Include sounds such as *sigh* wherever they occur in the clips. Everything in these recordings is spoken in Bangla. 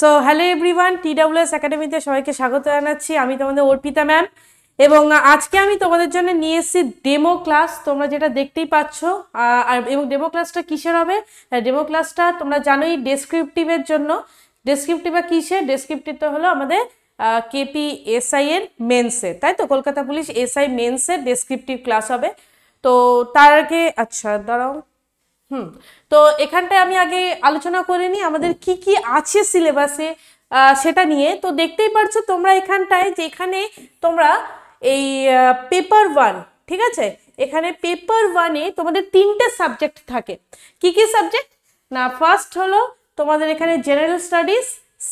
সো হ্যালো এভরিওয়ান এস একাডেমিতে সবাইকে স্বাগত জানাচ্ছি আমি তোমাদের অর্পিতা ম্যাম এবং আজকে আমি তোমাদের জন্য নিয়ে এসেছি ডেমো ক্লাস তোমরা যেটা দেখতেই পাচ্ছ আর এবং ডেমো ক্লাসটা কিসের হবে ডেমো ক্লাসটা তোমরা জানোই ডেসক্রিপটিভের জন্য ডেসক্রিপটিভটা কিসের ডেসক্রিপটিভটা হলো আমাদের কেপি এসআই এর মেন্সের তাই তো কলকাতা পুলিশ এসআই মেন্সের ডেসক্রিপটিভ ক্লাস হবে তো তার আগে আচ্ছা দাঁড়াও হুম তো এখানটায় আমি আগে আলোচনা করে নিই আমাদের কি কি আছে সিলেবাসে সেটা নিয়ে তো দেখতেই পারছো তোমরা এখানটায় যেখানে তোমরা এই পেপার ওয়ান ঠিক আছে এখানে পেপার ওয়ানে তোমাদের তিনটে সাবজেক্ট থাকে কি কি সাবজেক্ট না ফার্স্ট হলো তোমাদের এখানে জেনারেল স্টাডিজ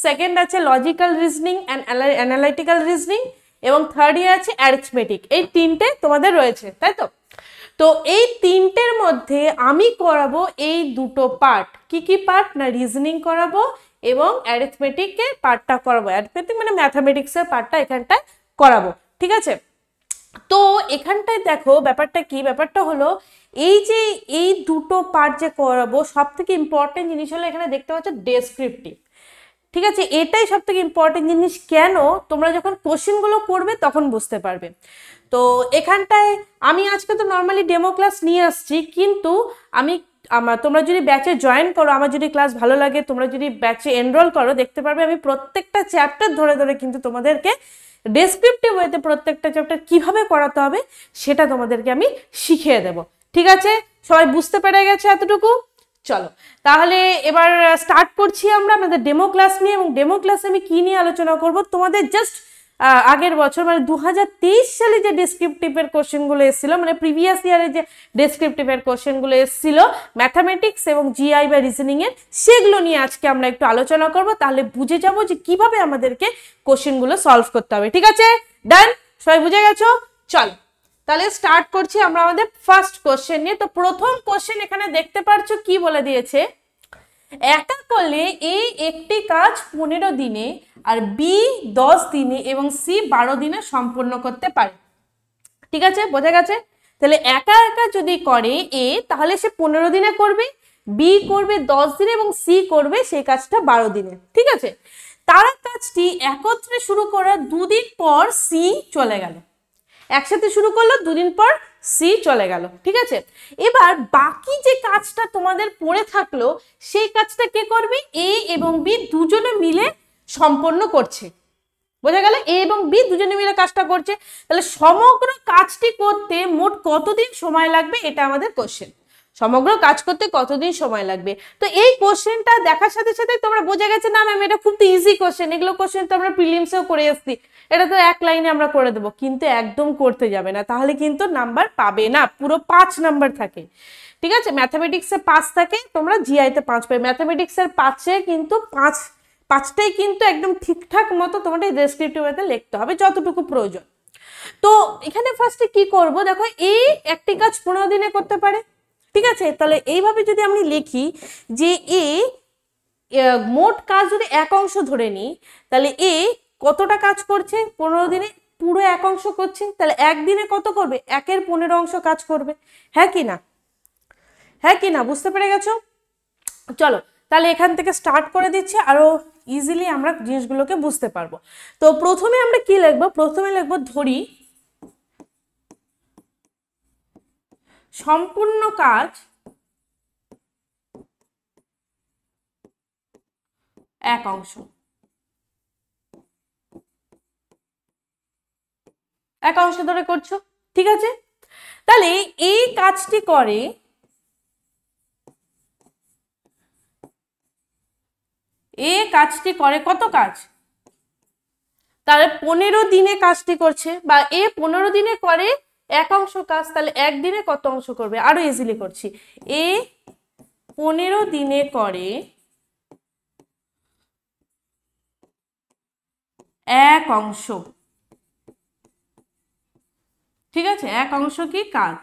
সেকেন্ড আছে logical reasoning and analytical reasoning এবং থার্ড ইয়ার আছে অ্যারিথমেটিক এই তিনটে তোমাদের রয়েছে তাই তো তো এই তিনটের মধ্যে আমি করাবো এই দুটো পার্ট কি কি পার্ট না রিজনিং করাবো এবং অ্যারিথমেটিকের পার্টটা করাবো অ্যারিথমেটিক মানে ম্যাথামেটিক্সের পার্টটা এখানটায় করাবো ঠিক আছে তো এখানটায় দেখো ব্যাপারটা কি ব্যাপারটা হলো এই যে এই দুটো পার্ট যে করাবো সব থেকে ইম্পর্টেন্ট জিনিস হলো এখানে দেখতে পাচ্ছ ডেসক্রিপটিভ ঠিক আছে এটাই সব থেকে ইম্পর্টেন্ট জিনিস কেন তোমরা যখন কোশ্চেনগুলো করবে তখন বুঝতে পারবে তো এখানটায় আমি আজকে তো নর্মালি ডেমো ক্লাস নিয়ে আসছি কিন্তু আমি আমার তোমরা যদি ব্যাচে জয়েন করো আমার যদি ক্লাস ভালো লাগে তোমরা যদি ব্যাচে এনরোল করো দেখতে পারবে আমি প্রত্যেকটা চ্যাপ্টার ধরে ধরে কিন্তু তোমাদেরকে ডেসক্রিপটিভ ওয়েতে প্রত্যেকটা চ্যাপ্টার কিভাবে করাতে হবে সেটা তোমাদেরকে আমি শিখিয়ে দেব ঠিক আছে সবাই বুঝতে পেরে গেছে এতটুকু চলো তাহলে এবার স্টার্ট করছি আমরা আমাদের ডেমো ক্লাস নিয়ে এবং ডেমো ক্লাসে আমি কী নিয়ে আলোচনা করব তোমাদের জাস্ট আগের বছর মানে দু সালে যে ডেসক্রিপটিভের কোশ্চেনগুলো এসেছিলো মানে প্রিভিয়াস ইয়ারে যে ডেসক্রিপটিভের কোশ্চেনগুলো এসেছিল ম্যাথামেটিক্স এবং জিআই বা রিজনিংয়ের সেগুলো নিয়ে আজকে আমরা একটু আলোচনা করব তাহলে বুঝে যাব যে কিভাবে আমাদেরকে কোশ্চেনগুলো সলভ করতে হবে ঠিক আছে ডান সবাই বুঝে গেছো চল তাহলে স্টার্ট করছি আমরা আমাদের ফার্স্ট কোশ্চেন নিয়ে তো প্রথম কোশ্চেন এখানে দেখতে পারছো কি বলে দিয়েছে একা করলে এ একটি কাজ পনেরো দিনে আর বি দশ দিনে এবং সি বারো দিনে সম্পূর্ণ করতে পারে ঠিক আছে বোঝা গেছে তাহলে একা একা যদি করে এ তাহলে সে পনেরো দিনে করবে বি করবে দশ দিনে এবং সি করবে সেই কাজটা বারো দিনে ঠিক আছে তারা কাজটি একত্রে শুরু করার দুদিন পর সি চলে গেল একসাথে শুরু করলো দুদিন পর সি চলে গেল ঠিক আছে এবার বাকি যে কাজটা তোমাদের পড়ে থাকলো সেই কাজটা কে করবে এ এবং বি দুজনে মিলে সম্পন্ন করছে বোঝা গেল এ এবং বি দুজনে মিলে কাজটা করছে তাহলে সমগ্র কাজটি করতে মোট কতদিন সময় লাগবে এটা আমাদের কোশ্চেন সমগ্র কাজ করতে কতদিন সময় লাগবে তো এই কোশ্চেনটা দেখার সাথে সাথে তোমরা বোঝা গেছে না ম্যাম এটা খুব তো ইজি কোশ্চেন এগুলো কোশ্চেন তো আমরা প্রিলিমসেও করে এসছি এটা তো এক লাইনে আমরা করে দেবো কিন্তু একদম করতে যাবে না তাহলে কিন্তু নাম্বার পাবে না পুরো পাঁচ নাম্বার থাকে ঠিক আছে ম্যাথামেটিক্সে পাঁচ থাকে তোমরা জিআইতে পাঁচ পাবে ম্যাথামেটিক্সের পাঁচে কিন্তু পাঁচ পাঁচটাই কিন্তু একদম ঠিকঠাক মতো তোমাদের ডেসক্রিপটিভতে লিখতে হবে যতটুকু প্রয়োজন তো এখানে ফার্স্টে কি করব দেখো এই একটি কাজ পনেরো দিনে করতে পারে ঠিক আছে তাহলে এইভাবে যদি আমি লিখি যে এ মোট কাজ যদি এক অংশ ধরে নিই তাহলে এ কতটা কাজ করছে পনেরো দিনে পুরো এক অংশ করছে তাহলে একদিনে কত করবে একের পনেরো অংশ কাজ করবে হ্যাঁ কি না হ্যাঁ কি না বুঝতে পেরে গেছো চলো তাহলে এখান থেকে স্টার্ট করে দিচ্ছি আরও ইজিলি আমরা জিনিসগুলোকে বুঝতে পারবো তো প্রথমে আমরা কি লিখবো প্রথমে লিখবো ধরি সম্পূর্ণ কাজ এক অংশ এক অংশ ধরে করছো ঠিক আছে তাহলে এই কাজটি করে এ কাজটি করে কত কাজ তাহলে পনেরো দিনে কাজটি করছে বা এ পনেরো দিনে করে এক অংশ কাজ তাহলে একদিনে কত অংশ করবে আরো ইজিলি করছি এ পনেরো দিনে করে এক অংশ ঠিক আছে এক অংশ কি কাজ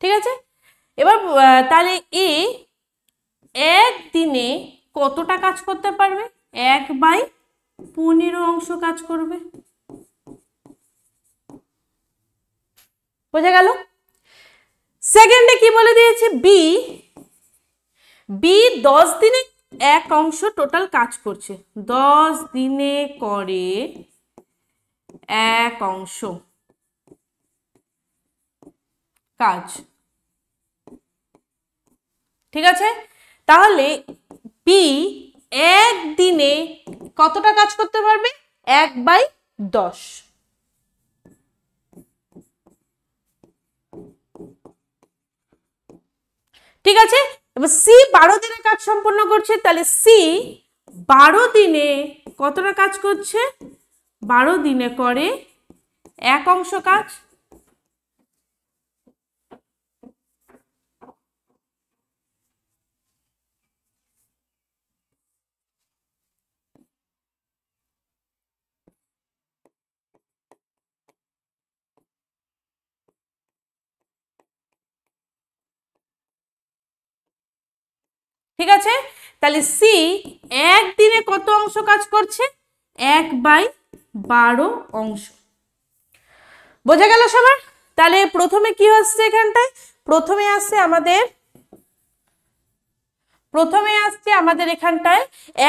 ঠিক আছে এবার তাহলে এ এক দিনে কতটা কাজ করতে পারবে এক বাই পনেরো অংশ কাজ করবে বোঝা গেল সেকেন্ডে কি বলে দিয়েছে বি বি দশ দিনে এক অংশ টোটাল কাজ করছে দশ দিনে করে এক অংশ কাজ ঠিক আছে তাহলে বি একদিনে কতটা কাজ করতে পারবে এক বাই দশ ঠিক আছে এবার সি বারো দিনে কাজ সম্পন্ন করছে তাহলে সি বারো দিনে কতটা কাজ করছে বারো দিনে করে এক অংশ কাজ ঠিক আছে তাহলে সি একদিনে কত অংশ কাজ করছে এক বাই বারো অংশ বোঝা গেল সবার তাহলে প্রথমে কি আসছে এখানটায় প্রথমে আসছে আমাদের প্রথমে আসছে আমাদের এখানটায়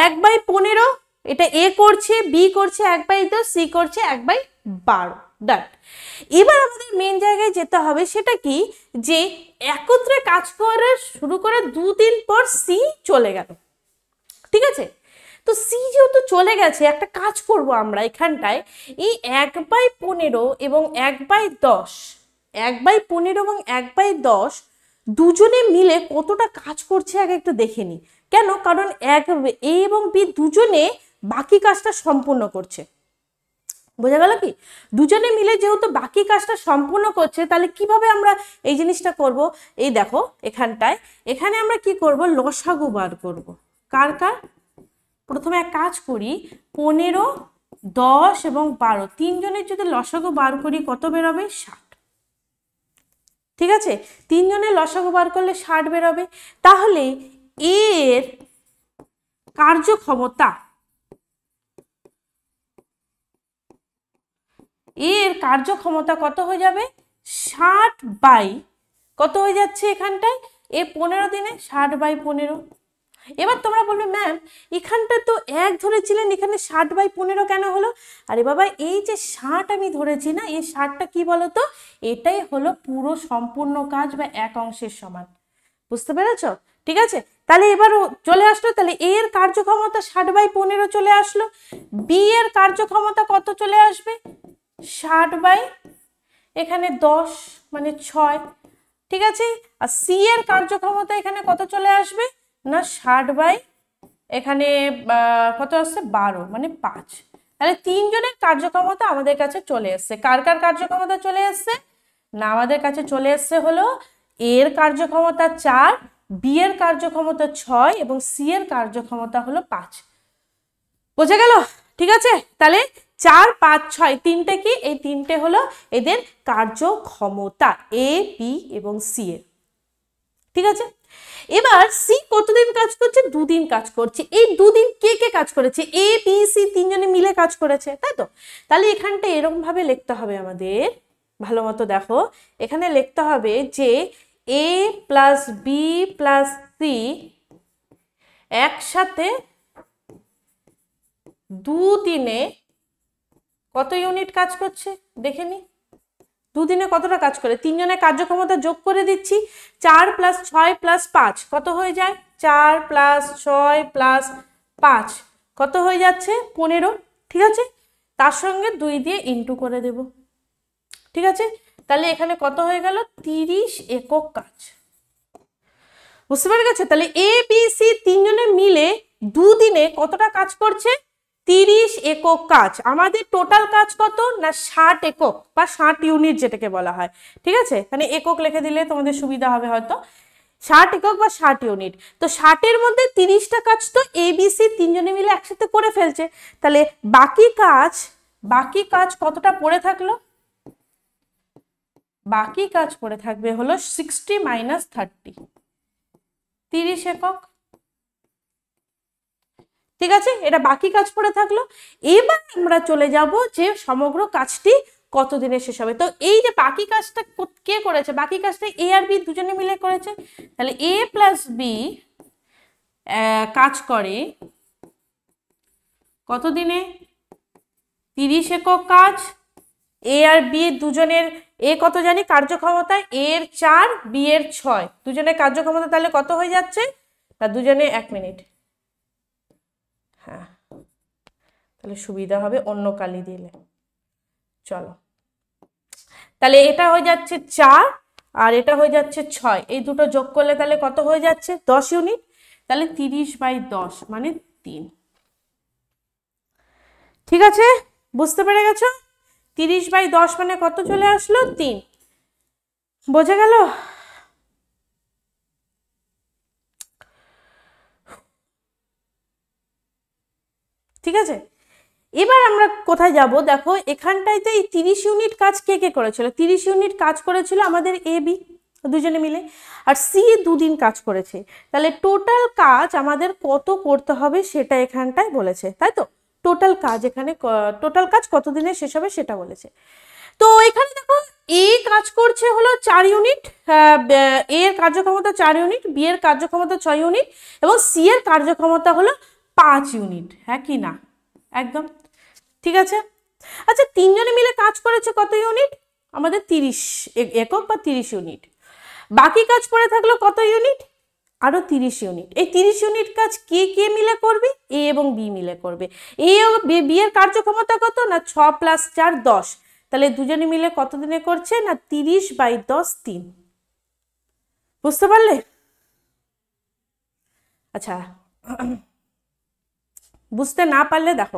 এক বাই পনেরো এটা এ করছে বি করছে এক বাই তো সি করছে এক বাই বারো ডান এবার আমাদের মেন জায়গায় যেতে হবে সেটা কি যে একত্রে কাজ করা শুরু করে দুদিন পর সি চলে গেল ঠিক আছে তো সি যেহেতু চলে গেছে একটা কাজ করব আমরা এখানটায় এই এক বাই পনেরো এবং এক বাই দশ এক বাই পনেরো এবং এক বাই দশ দুজনে মিলে কতটা কাজ করছে আগে একটু দেখে নিই কেন কারণ এক এ এবং বি দুজনে বাকি কাজটা সম্পূর্ণ করছে বোঝা গেল কি দুজনে মিলে যেহেতু বাকি কাজটা সম্পূর্ণ করছে তাহলে কিভাবে আমরা এই জিনিসটা করব এই দেখো এখানটায় এখানে আমরা কি করব লসাগু বার করব কার কার প্রথমে এক কাজ করি পনেরো দশ এবং বারো তিনজনের যদি লসাগু বার করি কত বেরোবে ষাট ঠিক আছে তিনজনের লসাগু বার করলে ষাট বেরোবে তাহলে এর কার্যক্ষমতা এর কার্যক্ষমতা কত হয়ে যাবে ষাট বাই কত হয়ে যাচ্ছে এখানটায় এ পনেরো দিনে ষাট বাই পনেরো এবার তোমরা বলবে ম্যাম এখানটা তো এক ধরেছিলেন এখানে ষাট বাই পনেরো কেন হলো আরে বাবা এই যে ষাট আমি ধরেছি না এই ষাটটা কি বলো তো এটাই হলো পুরো সম্পূর্ণ কাজ বা এক অংশের সমান বুঝতে পেরেছ ঠিক আছে তাহলে এবার চলে আসলো তাহলে এ এর কার্যক্ষমতা ষাট বাই পনেরো চলে আসলো বি এর কার্যক্ষমতা কত চলে আসবে ষাট বাই এখানে দশ মানে ছয় ঠিক আছে আর সি এর কার্যক্ষমতা এখানে কত চলে আসবে না ষাট বাই এখানে কত আসছে বারো মানে পাঁচ তাহলে তিনজনের কার্যক্ষমতা আমাদের কাছে চলে এসছে কার কার কার্যক্ষমতা চলে এসছে না আমাদের কাছে চলে এসছে হলো এর কার্যক্ষমতা চার বি এর কার্যক্ষমতা ছয় এবং সি এর কার্যক্ষমতা হলো পাঁচ বোঝা গেল ঠিক আছে তাহলে চার পাঁচ ছয় তিনটে কি এই তিনটে হলো এদের কার্যক্ষমতা এ বি এবং সি এর ঠিক আছে এবার সি কতদিন কাজ করছে দুদিন কাজ করছে এই দুদিন কে কে কাজ করেছে এ বি সি তিনজনে মিলে কাজ করেছে তাই তো তাহলে এখানটা এরকমভাবে লিখতে হবে আমাদের ভালো মতো দেখো এখানে লিখতে হবে যে A plus B plus C একসাথে দু দিনে কত ইউনিট কাজ করছে দেখে নিই দুদিনে কতটা কাজ করে তিনজনের কার্যক্ষমতা যোগ করে দিচ্ছি চার প্লাস ছয় প্লাস পাঁচ কত হয়ে যায় চার প্লাস ছয় প্লাস পাঁচ কত হয়ে যাচ্ছে পনেরো ঠিক আছে তার সঙ্গে দুই দিয়ে ইন্টু করে দেব ঠিক আছে তাহলে এখানে কত হয়ে গেল তিরিশ একক কাজ বুঝতে পারে গেছে তাহলে এ বি সি তিনজনে মিলে দুদিনে কতটা কাজ করছে তিরিশ একক কাজ আমাদের টোটাল কাজ কত না ষাট একক বা ষাট ইউনিট যেটাকে বলা হয় ঠিক আছে মানে একক লিখে দিলে তোমাদের সুবিধা হবে হয়তো ষাট একক বা ষাট ইউনিট তো ষাটের মধ্যে তিরিশটা কাজ তো এবিসি তিনজনে মিলে একসাথে করে ফেলছে তাহলে বাকি কাজ বাকি কাজ কতটা পড়ে থাকলো বাকি কাজ পড়ে থাকবে হলো সিক্সটি মাইনাস থার্টি তিরিশ একক ঠিক আছে এটা বাকি কাজ পড়ে থাকলো এবার আমরা চলে যাব যে সমগ্র কাজটি কতদিনে শেষ হবে তো এই যে বাকি কাজটা কে করেছে বাকি কাজটা এ আর বি দুজনে মিলে করেছে তাহলে এ প্লাস বি কাজ করে কতদিনে তিরিশ একক কাজ এ আর বি দুজনের এ কত জানি কার্যক্ষমতা এর চার বি এর ছয় দুজনের কার্যক্ষমতা তাহলে কত হয়ে যাচ্ছে তা দুজনে এক মিনিট হ্যাঁ তাহলে সুবিধা হবে অন্য কালি দিলে চলো তাহলে এটা হয়ে যাচ্ছে চার আর এটা হয়ে যাচ্ছে ছয় এই দুটো যোগ করলে তাহলে কত হয়ে যাচ্ছে দশ ইউনিট তাহলে তিরিশ বাই দশ মানে তিন ঠিক আছে বুঝতে পেরে গেছো তিরিশ বাই দশ মানে কত চলে আসলো তিন বোঝা গেল ঠিক আছে এবার আমরা কোথায় যাব দেখো তো এই তিরিশ ইউনিট কাজ কে কে করেছিল তিরিশ ইউনিট কাজ করেছিল আমাদের এ বি দুজনে মিলে আর সি দুদিন কাজ করেছে তাহলে টোটাল কাজ আমাদের কত করতে হবে সেটা এখানটায় বলেছে তাই তো টোটাল কাজ এখানে টোটাল কাজ কতদিনে শেষ হবে সেটা বলেছে তো এখানে দেখো এ কাজ করছে হলো চার ইউনিট এর কার্যক্ষমতা চার ইউনিট বি এর কার্যক্ষমতা ছয় ইউনিট এবং সি এর কার্যক্ষমতা হলো পাঁচ ইউনিট হ্যাঁ কি না একদম ঠিক আছে আচ্ছা তিনজনে মিলে কাজ করেছে কত ইউনিট আমাদের তিরিশ একক বা তিরিশ ইউনিট বাকি কাজ করে থাকলো কত ইউনিট আরও তিরিশ ইউনিট এই তিরিশ ইউনিট কাজ কে কে মিলে করবে এ এবং বি মিলে করবে এ ও বি এর কার্যক্ষমতা কত না ছ প্লাস চার দশ তাহলে দুজনে মিলে কত দিনে করছে না তিরিশ বাই দশ তিন বুঝতে পারলে আচ্ছা বুঝতে না পারলে দেখো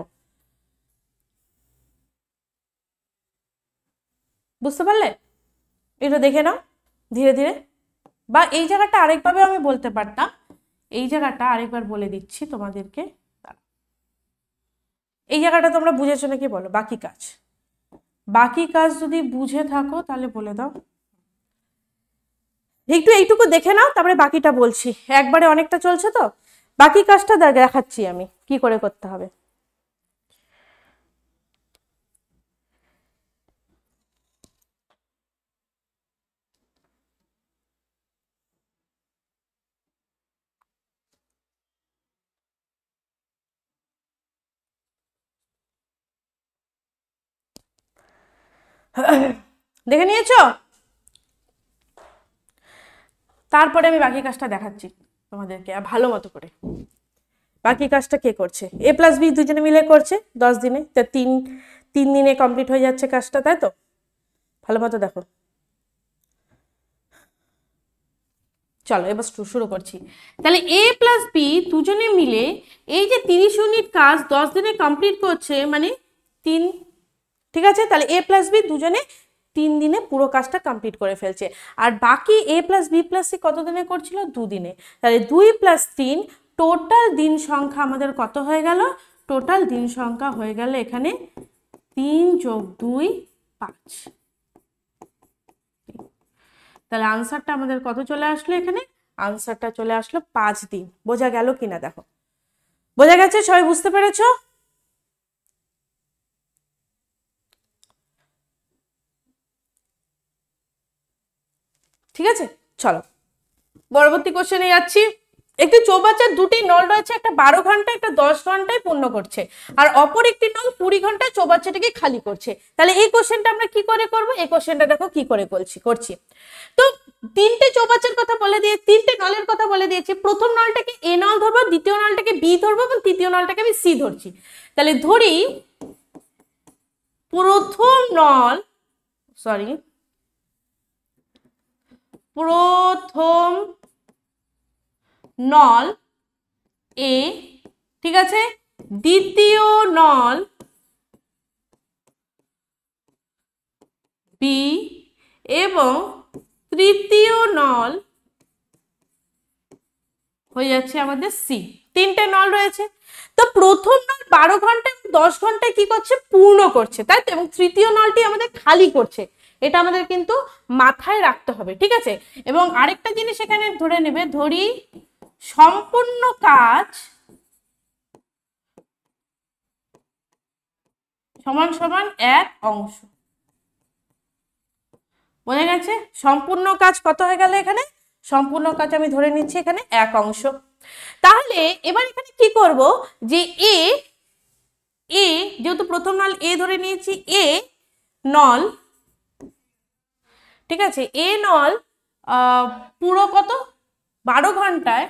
বুঝতে পারলে এটা দেখে নাও ধীরে ধীরে বা এই জায়গাটা আরেকভাবে আমি বলতে পারতাম এই জায়গাটা আরেকবার বলে দিচ্ছি তোমাদেরকে এই জায়গাটা তোমরা বুঝেছো নাকি বলো বাকি কাজ বাকি কাজ যদি বুঝে থাকো তাহলে বলে দাও একটু এইটুকু দেখে নাও তারপরে বাকিটা বলছি একবারে অনেকটা চলছে তো বাকি কাজটা দেখাচ্ছি আমি কি করে করতে হবে দেখে নিয়েছ তারপরে আমি বাকি কাজটা দেখাচ্ছি তোমাদেরকে ভালো মতো করে বাকি কাজটা কে করছে এ প্লাস বি দুজনে মিলে করছে দশ দিনে তা তিন তিন দিনে কমপ্লিট হয়ে যাচ্ছে কাজটা তাই তো ভালো মতো দেখো চলো এবার শুরু করছি তাহলে এ প্লাস বি দুজনে মিলে এই যে তিরিশ ইউনিট কাজ দশ দিনে কমপ্লিট করছে মানে তিন ঠিক আছে তাহলে এ প্লাস বি দুজনে তিন দিনে পুরো কাজটা কমপ্লিট করে ফেলছে আর বাকি A plus B plus C কত দিনে করছিল দুদিনে তাহলে দুই প্লাস তিন টোটাল দিন সংখ্যা আমাদের কত হয়ে গেল টোটাল দিন সংখ্যা হয়ে গেল এখানে তিন যোগ দুই পাঁচ তাহলে আনসারটা আমাদের কত চলে আসলো এখানে আনসারটা চলে আসলো পাঁচ দিন বোঝা গেল কিনা দেখো বোঝা গেছে সবাই বুঝতে পেরেছো ঠিক আছে চলো পরবর্তী কোশ্চেনে যাচ্ছি একটি চৌবাচ্চার দুটি নল রয়েছে একটা বারো ঘন্টা একটা দশ ঘন্টায় পূর্ণ করছে আর অপর একটি নল কুড়ি ঘন্টায় চৌবাচ্চাটাকে খালি করছে তাহলে এই কোশ্চেনটা আমরা কি করে করব এই কোশ্চেনটা দেখো কি করে করছি করছি তো তিনটে চৌবাচ্চার কথা বলে দিয়ে তিনটে নলের কথা বলে দিয়েছি প্রথম নলটাকে এ নল ধরবো দ্বিতীয় নলটাকে বি ধরবো এবং তৃতীয় নলটাকে আমি সি ধরছি তাহলে ধরি প্রথম নল সরি প্রথম নল এ ঠিক আছে দ্বিতীয় নল বি এবং তৃতীয় নল হয়ে যাচ্ছে আমাদের সি তিনটে নল রয়েছে তো প্রথম নল বারো ঘন্টা দশ ঘন্টায় কি করছে পূর্ণ করছে তাই তো এবং তৃতীয় নলটি আমাদের খালি করছে এটা আমাদের কিন্তু মাথায় রাখতে হবে ঠিক আছে এবং আরেকটা জিনিস এখানে ধরে নেবে ধরি সম্পূর্ণ কাজ সমান সমান এক অংশ বোঝা গেছে সম্পূর্ণ কাজ কত হয়ে গেল এখানে সম্পূর্ণ কাজ আমি ধরে নিচ্ছি এখানে এক অংশ তাহলে এবার এখানে কি করব যে এ এ যেহেতু প্রথম নল এ ধরে নিয়েছি এ নল ঠিক আছে এ নল পুরো কত বারো ঘন্টায়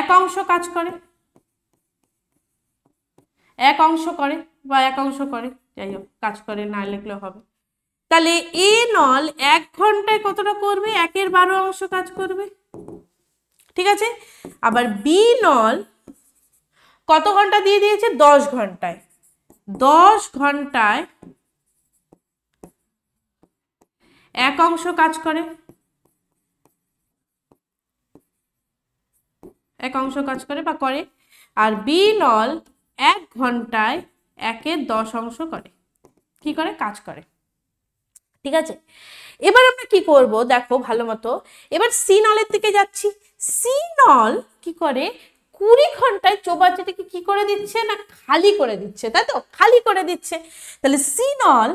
এক অংশ কাজ করে এক অংশ করে বা এক অংশ করে যাই হোক কাজ করে না লিখলে হবে তাহলে এ নল এক ঘন্টায় কতটা করবে একের বারো অংশ কাজ করবে ঠিক আছে আবার বি নল কত ঘন্টা দিয়ে দিয়েছে দশ ঘন্টায় দশ ঘন্টায় এক অংশ কাজ করে এক অংশ কাজ করে বা করে আর বি নল এক ঘন্টায় একে দশ অংশ করে কি করে কাজ করে ঠিক আছে এবার আমরা কি করব দেখো ভালো মতো এবার সি নলের দিকে যাচ্ছি সিনল কি করে কুড়ি ঘন্টায় চৌবাচ্চাটিকে কি করে দিচ্ছে না খালি করে দিচ্ছে তাই তো খালি করে দিচ্ছে তাহলে সিনল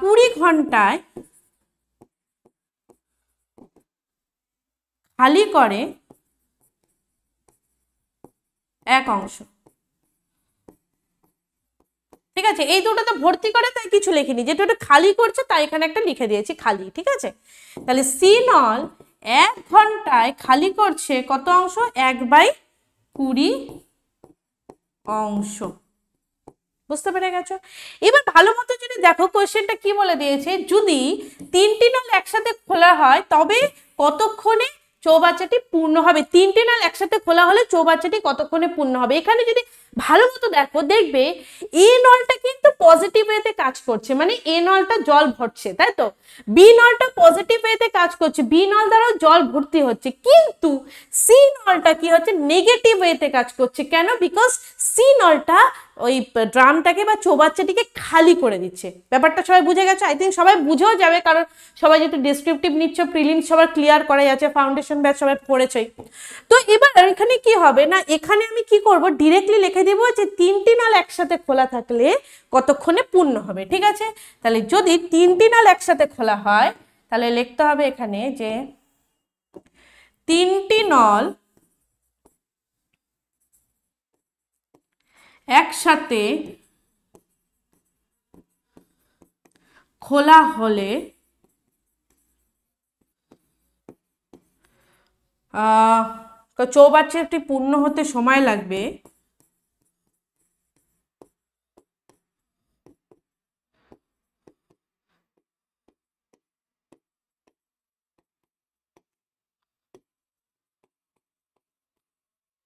কুড়ি ঘন্টায় খালি করে এক অংশ ঠিক আছে এই দুটো তো ভর্তি করে তাই কিছু লিখিনি যেটা ওটা খালি করছে তাই এখানে একটা লিখে দিয়েছি খালি ঠিক আছে তাহলে সিনল এক ঘন্টায় খালি করছে কত অংশ এক বাই কুড়ি অংশ বুঝতে পেরে গেছো এবার ভালো মতো যদি দেখো কোয়েশ্চেনটা কি বলে দিয়েছে যদি তিনটি নল একসাথে খোলা হয় তবে কতক্ষণে চৌবাচ্চাটি পূর্ণ হবে তিনটি নল একসাথে খোলা হলে চৌবাচ্চাটি কতক্ষণে পূর্ণ হবে এখানে যদি ভালো মতো দেখো দেখবে এ নলটা কিন্তু পজিটিভ ওয়েতে কাজ করছে মানে এ নলটা জল ভরছে তাই তো বি নলটা পজিটিভ ওয়েতে কাজ করছে বি নল দ্বারাও জল ভর্তি হচ্ছে কিন্তু সি নলটা কি হচ্ছে নেগেটিভ ওয়েতে কাজ করছে কেন বিকজ সি নলটা ওই ড্রামটাকে বা চৌবাচ্চাটিকে খালি করে দিচ্ছে ব্যাপারটা সবাই বুঝে গেছে আই থিঙ্ক সবাই বুঝেও যাবে কারণ সবাই যেহেতু ডিসক্রিপটিভ নিচ্ছ প্রিলিম সবার ক্লিয়ার করা যাচ্ছে ফাউন্ডেশন ব্যাচ সবাই পড়েছে তো এবার এখানে কি হবে না এখানে আমি কি করব ডিরেক্টলি লেখে দেব যে তিনটি নল একসাথে খোলা থাকলে কতক্ষণে পূর্ণ হবে ঠিক আছে তাহলে যদি তিনটি নল একসাথে খোলা হয় তাহলে লিখতে হবে এখানে যে তিনটি নল একসাথে খোলা হলে চৌবাচ্চাটি পূর্ণ হতে সময় লাগবে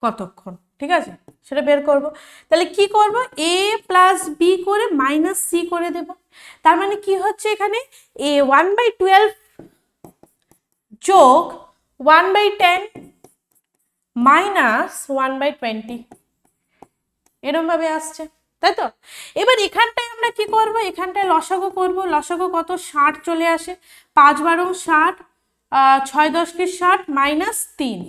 কতক্ষণ ঠিক আছে সেটা বের করব তাহলে কি করব এ প্লাস বি করে মাইনাস সি করে দেব তার মানে কি হচ্ছে এখানে এ ওয়ান বাই টুয়েলভ যোগ one by ten minus one by twenty এরমভাবে আসছে তাই তো এবার এখানটায় আমরা কি করব এখানটায় লসাগো করব লসাগো কত ষাট চলে আসে পাঁচ বারো ষাট ছয় দশকে ষাট মাইনাস তিন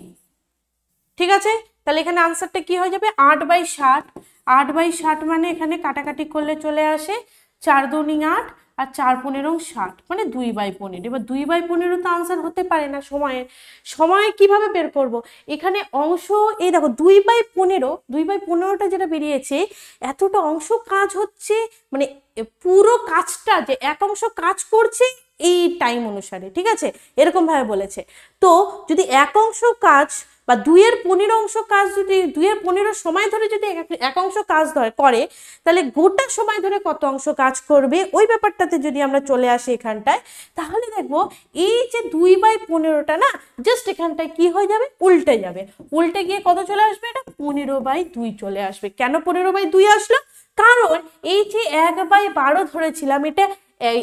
ঠিক আছে তাহলে এখানে আনসারটা কি হয়ে যাবে আট বাই ষাট আট বাই ষাট মানে এখানে কাটাকাটি করলে চলে আসে চার দুনি আট আর চার পনেরো ষাট মানে দুই বাই পনেরো এবার দুই বাই পনেরো তো আনসার হতে পারে না সময়ে সময়ে কিভাবে বের করব। এখানে অংশ এই দেখো দুই বাই পনেরো দুই বাই পনেরোটা যেটা বেরিয়েছে এতটা অংশ কাজ হচ্ছে মানে পুরো কাজটা যে এক অংশ কাজ করছে এই টাইম অনুসারে ঠিক আছে এরকমভাবে বলেছে তো যদি এক অংশ কাজ বা দুইয়ের পনেরো অংশ কাজ যদি দুইয়ের পনেরো সময় ধরে যদি এক অংশ কাজ ধরে করে তাহলে গোটা সময় ধরে কত অংশ কাজ করবে ওই ব্যাপারটাতে যদি আমরা চলে আসি এখানটায় তাহলে দেখবো এই যে দুই বাই পনেরোটা না জাস্ট এখানটায় কি হয়ে যাবে উল্টে যাবে উল্টে গিয়ে কত চলে আসবে এটা পনেরো বাই দুই চলে আসবে কেন পনেরো বাই দুই আসলো কারণ এই যে এক বাই বারো ধরেছিলাম এটা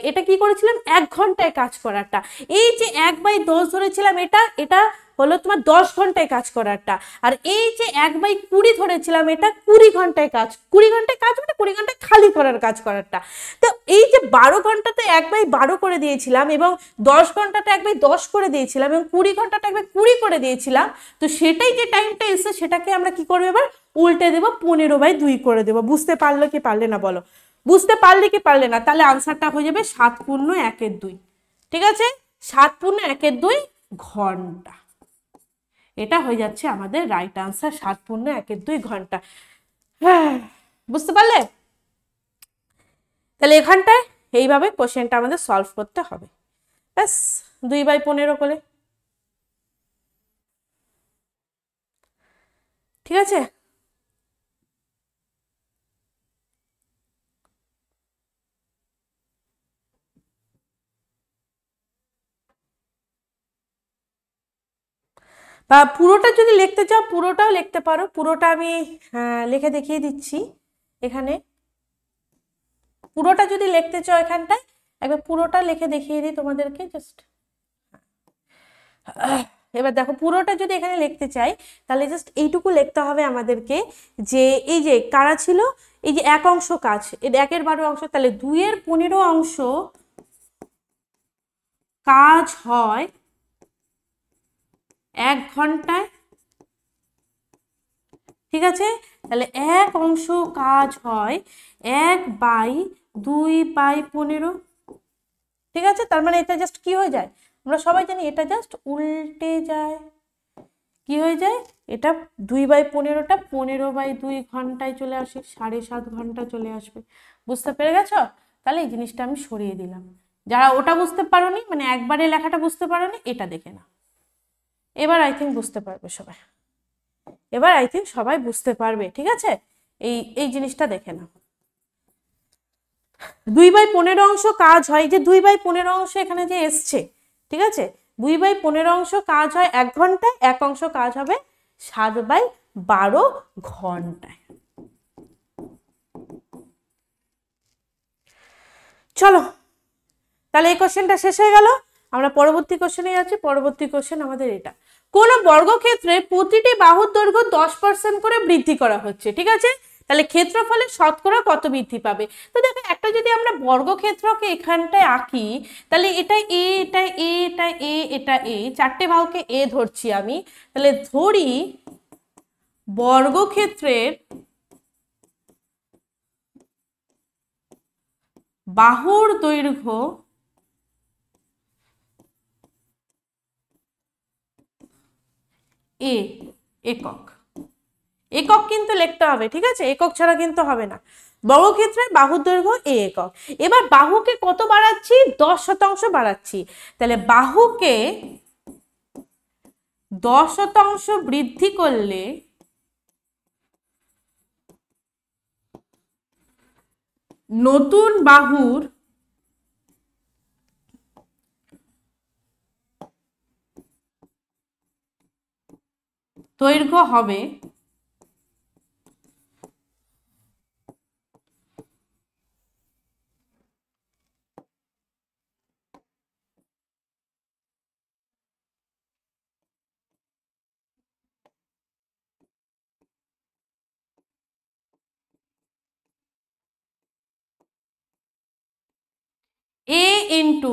এটা কি করেছিলাম এক ঘন্টায় কাজ করাটা এই যে এক বাই দশ ধরেছিলাম এটা এটা হলো তোমার দশ ঘন্টায় কাজ করারটা আর এই যে এক বাই কুড়ি ধরেছিলাম এটা কুড়ি ঘন্টায় কাজ কুড়ি ঘন্টায় কাজ মানে কুড়ি ঘন্টায় খালি করার কাজ করারটা তো এই যে বারো ঘন্টাতে এক বাই বারো করে দিয়েছিলাম এবং দশ ঘন্টাটা এক বাই দশ করে দিয়েছিলাম এবং কুড়ি ঘন্টাটা এক বাই কুড়ি করে দিয়েছিলাম তো সেটাই যে টাইমটা এসে সেটাকে আমরা কি করবো এবার উল্টে দেবো পনেরো বাই দুই করে দেবো বুঝতে পারলো কি পারলে না বলো বুঝতে পারলে কি পারলে না তাহলে আনসারটা হয়ে যাবে সাত পূর্ণ একের দুই ঠিক আছে সাত পূর্ণ একের দুই ঘন্টা এটা হয়ে যাচ্ছে আমাদের রাইট আনসার সাত পূর্ণ একের দুই ঘন্টা হ্যাঁ, বুঝতে পারলে তাহলে এখানটায় এইভাবে কোশ্চেনটা আমাদের সলভ করতে হবে ব্যাস দুই বাই পনেরো করে ঠিক আছে বা পুরোটা যদি লিখতে চাও পুরোটাও লিখতে পারো পুরোটা আমি লিখে দেখিয়ে দিচ্ছি এখানে পুরোটা যদি লিখতে চাও এখানটায় একবার পুরোটা লিখে দেখিয়ে দিই তোমাদেরকে জাস্ট এবার দেখো পুরোটা যদি এখানে লিখতে চাই তাহলে জাস্ট এইটুকু লিখতে হবে আমাদেরকে যে এই যে কারা ছিল এই যে এক অংশ কাজ একের বারো অংশ তাহলে দুইয়ের পনেরো অংশ কাজ হয় এক ঘন্টায় ঠিক আছে তাহলে এক অংশ কাজ হয় এক বাই দুই বাই পনেরো ঠিক আছে তার মানে এটা জাস্ট কি হয়ে যায় আমরা সবাই জানি এটা জাস্ট উল্টে যায় কি হয়ে যায় এটা দুই বাই পনেরোটা পনেরো বাই দুই ঘন্টায় চলে আসে সাড়ে সাত ঘন্টা চলে আসবে বুঝতে পেরে গেছ তাহলে এই জিনিসটা আমি সরিয়ে দিলাম যারা ওটা বুঝতে পারোনি মানে একবারে লেখাটা বুঝতে পারোনি এটা দেখে না এবার আই থিঙ্ক বুঝতে পারবে সবাই এবার আই থিঙ্ক সবাই বুঝতে পারবে ঠিক আছে এই এই জিনিসটা দেখে নাও দুই বাই পনেরো অংশ কাজ হয় যে দুই বাই পনেরো অংশ এখানে যে এসছে ঠিক আছে দুই বাই পনেরো অংশ কাজ হয় এক ঘন্টায় এক অংশ কাজ হবে সাত বাই বারো ঘন্টায় চলো তাহলে এই কোশ্চেনটা শেষ হয়ে গেল আমরা পরবর্তী কোশ্চেনে যাচ্ছি পরবর্তী কোশ্চেন আমাদের এটা কোন বর্গক্ষেত্রে প্রতিটি বাহুর দৈর্ঘ্য দশ পার্সেন্ট করে বৃদ্ধি করা হচ্ছে ঠিক আছে তাহলে ক্ষেত্রফলে শতকরা কত বৃদ্ধি পাবে তো দেখো একটা যদি আমরা বর্গক্ষেত্রকে এখানটায় আঁকি তাহলে এটা এ এটা এ এটা এ এটা এ চারটে বাহুকে এ ধরছি আমি তাহলে ধরি বর্গক্ষেত্রের বাহুর দৈর্ঘ্য এ একক একক কিন্তু লিখতে হবে ঠিক আছে একক ছাড়া কিন্তু হবে না বর্গক্ষেত্রে বাহুর দৈর্ঘ্য এ একক এবার বাহুকে কত বাড়াচ্ছি দশ শতাংশ বাড়াচ্ছি তাহলে বাহুকে দশ শতাংশ বৃদ্ধি করলে নতুন বাহুর দৈর্ঘ্য হবে এ ইন্টু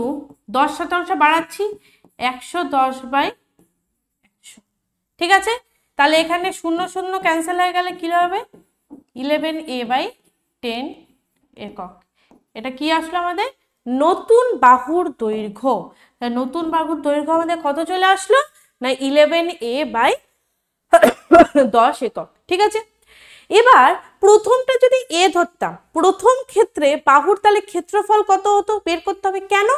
দশ শতাংশ বাড়াচ্ছি একশো দশ বাই একশো ঠিক আছে তাহলে এখানে শূন্য শূন্য ক্যান্সেল হয়ে গেলে কী হবে ইলেভেন এ বাই টেন একক এটা কি আসলো আমাদের নতুন বাহুর দৈর্ঘ্য নতুন বাহুর দৈর্ঘ্য আমাদের কত চলে আসলো না ইলেভেন এ বাই দশ একক ঠিক আছে এবার প্রথমটা যদি এ ধরতাম প্রথম ক্ষেত্রে বাহুর তাহলে ক্ষেত্রফল কত হতো বের করতে হবে কেন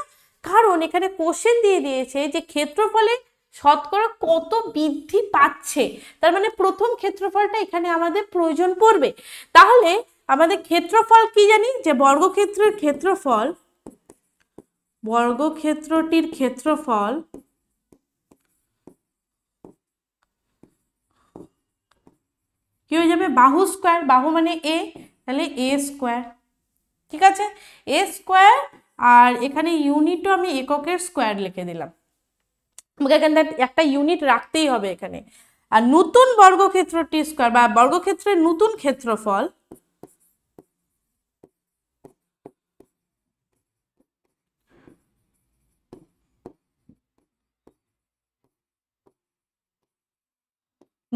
কারণ এখানে কোশ্চেন দিয়ে দিয়েছে যে ক্ষেত্রফলে শতকরা কত বৃদ্ধি পাচ্ছে তার মানে প্রথম ক্ষেত্রফলটা এখানে আমাদের প্রয়োজন পড়বে তাহলে আমাদের ক্ষেত্রফল কি জানি যে বর্গক্ষেত্রের ক্ষেত্রফল বর্গক্ষেত্রটির ক্ষেত্রফল কি হয়ে যাবে বাহু স্কোয়ার বাহু মানে এ তাহলে এ স্কোয়ার ঠিক আছে এ স্কোয়ার আর এখানে ইউনিটও আমি এককের স্কোয়ার লিখে দিলাম আমাকে এখানে একটা ইউনিট রাখতেই হবে এখানে আর নতুন বর্গক্ষেত্র টি স্কোয়ার বা বর্গক্ষেত্রের নতুন ক্ষেত্রফল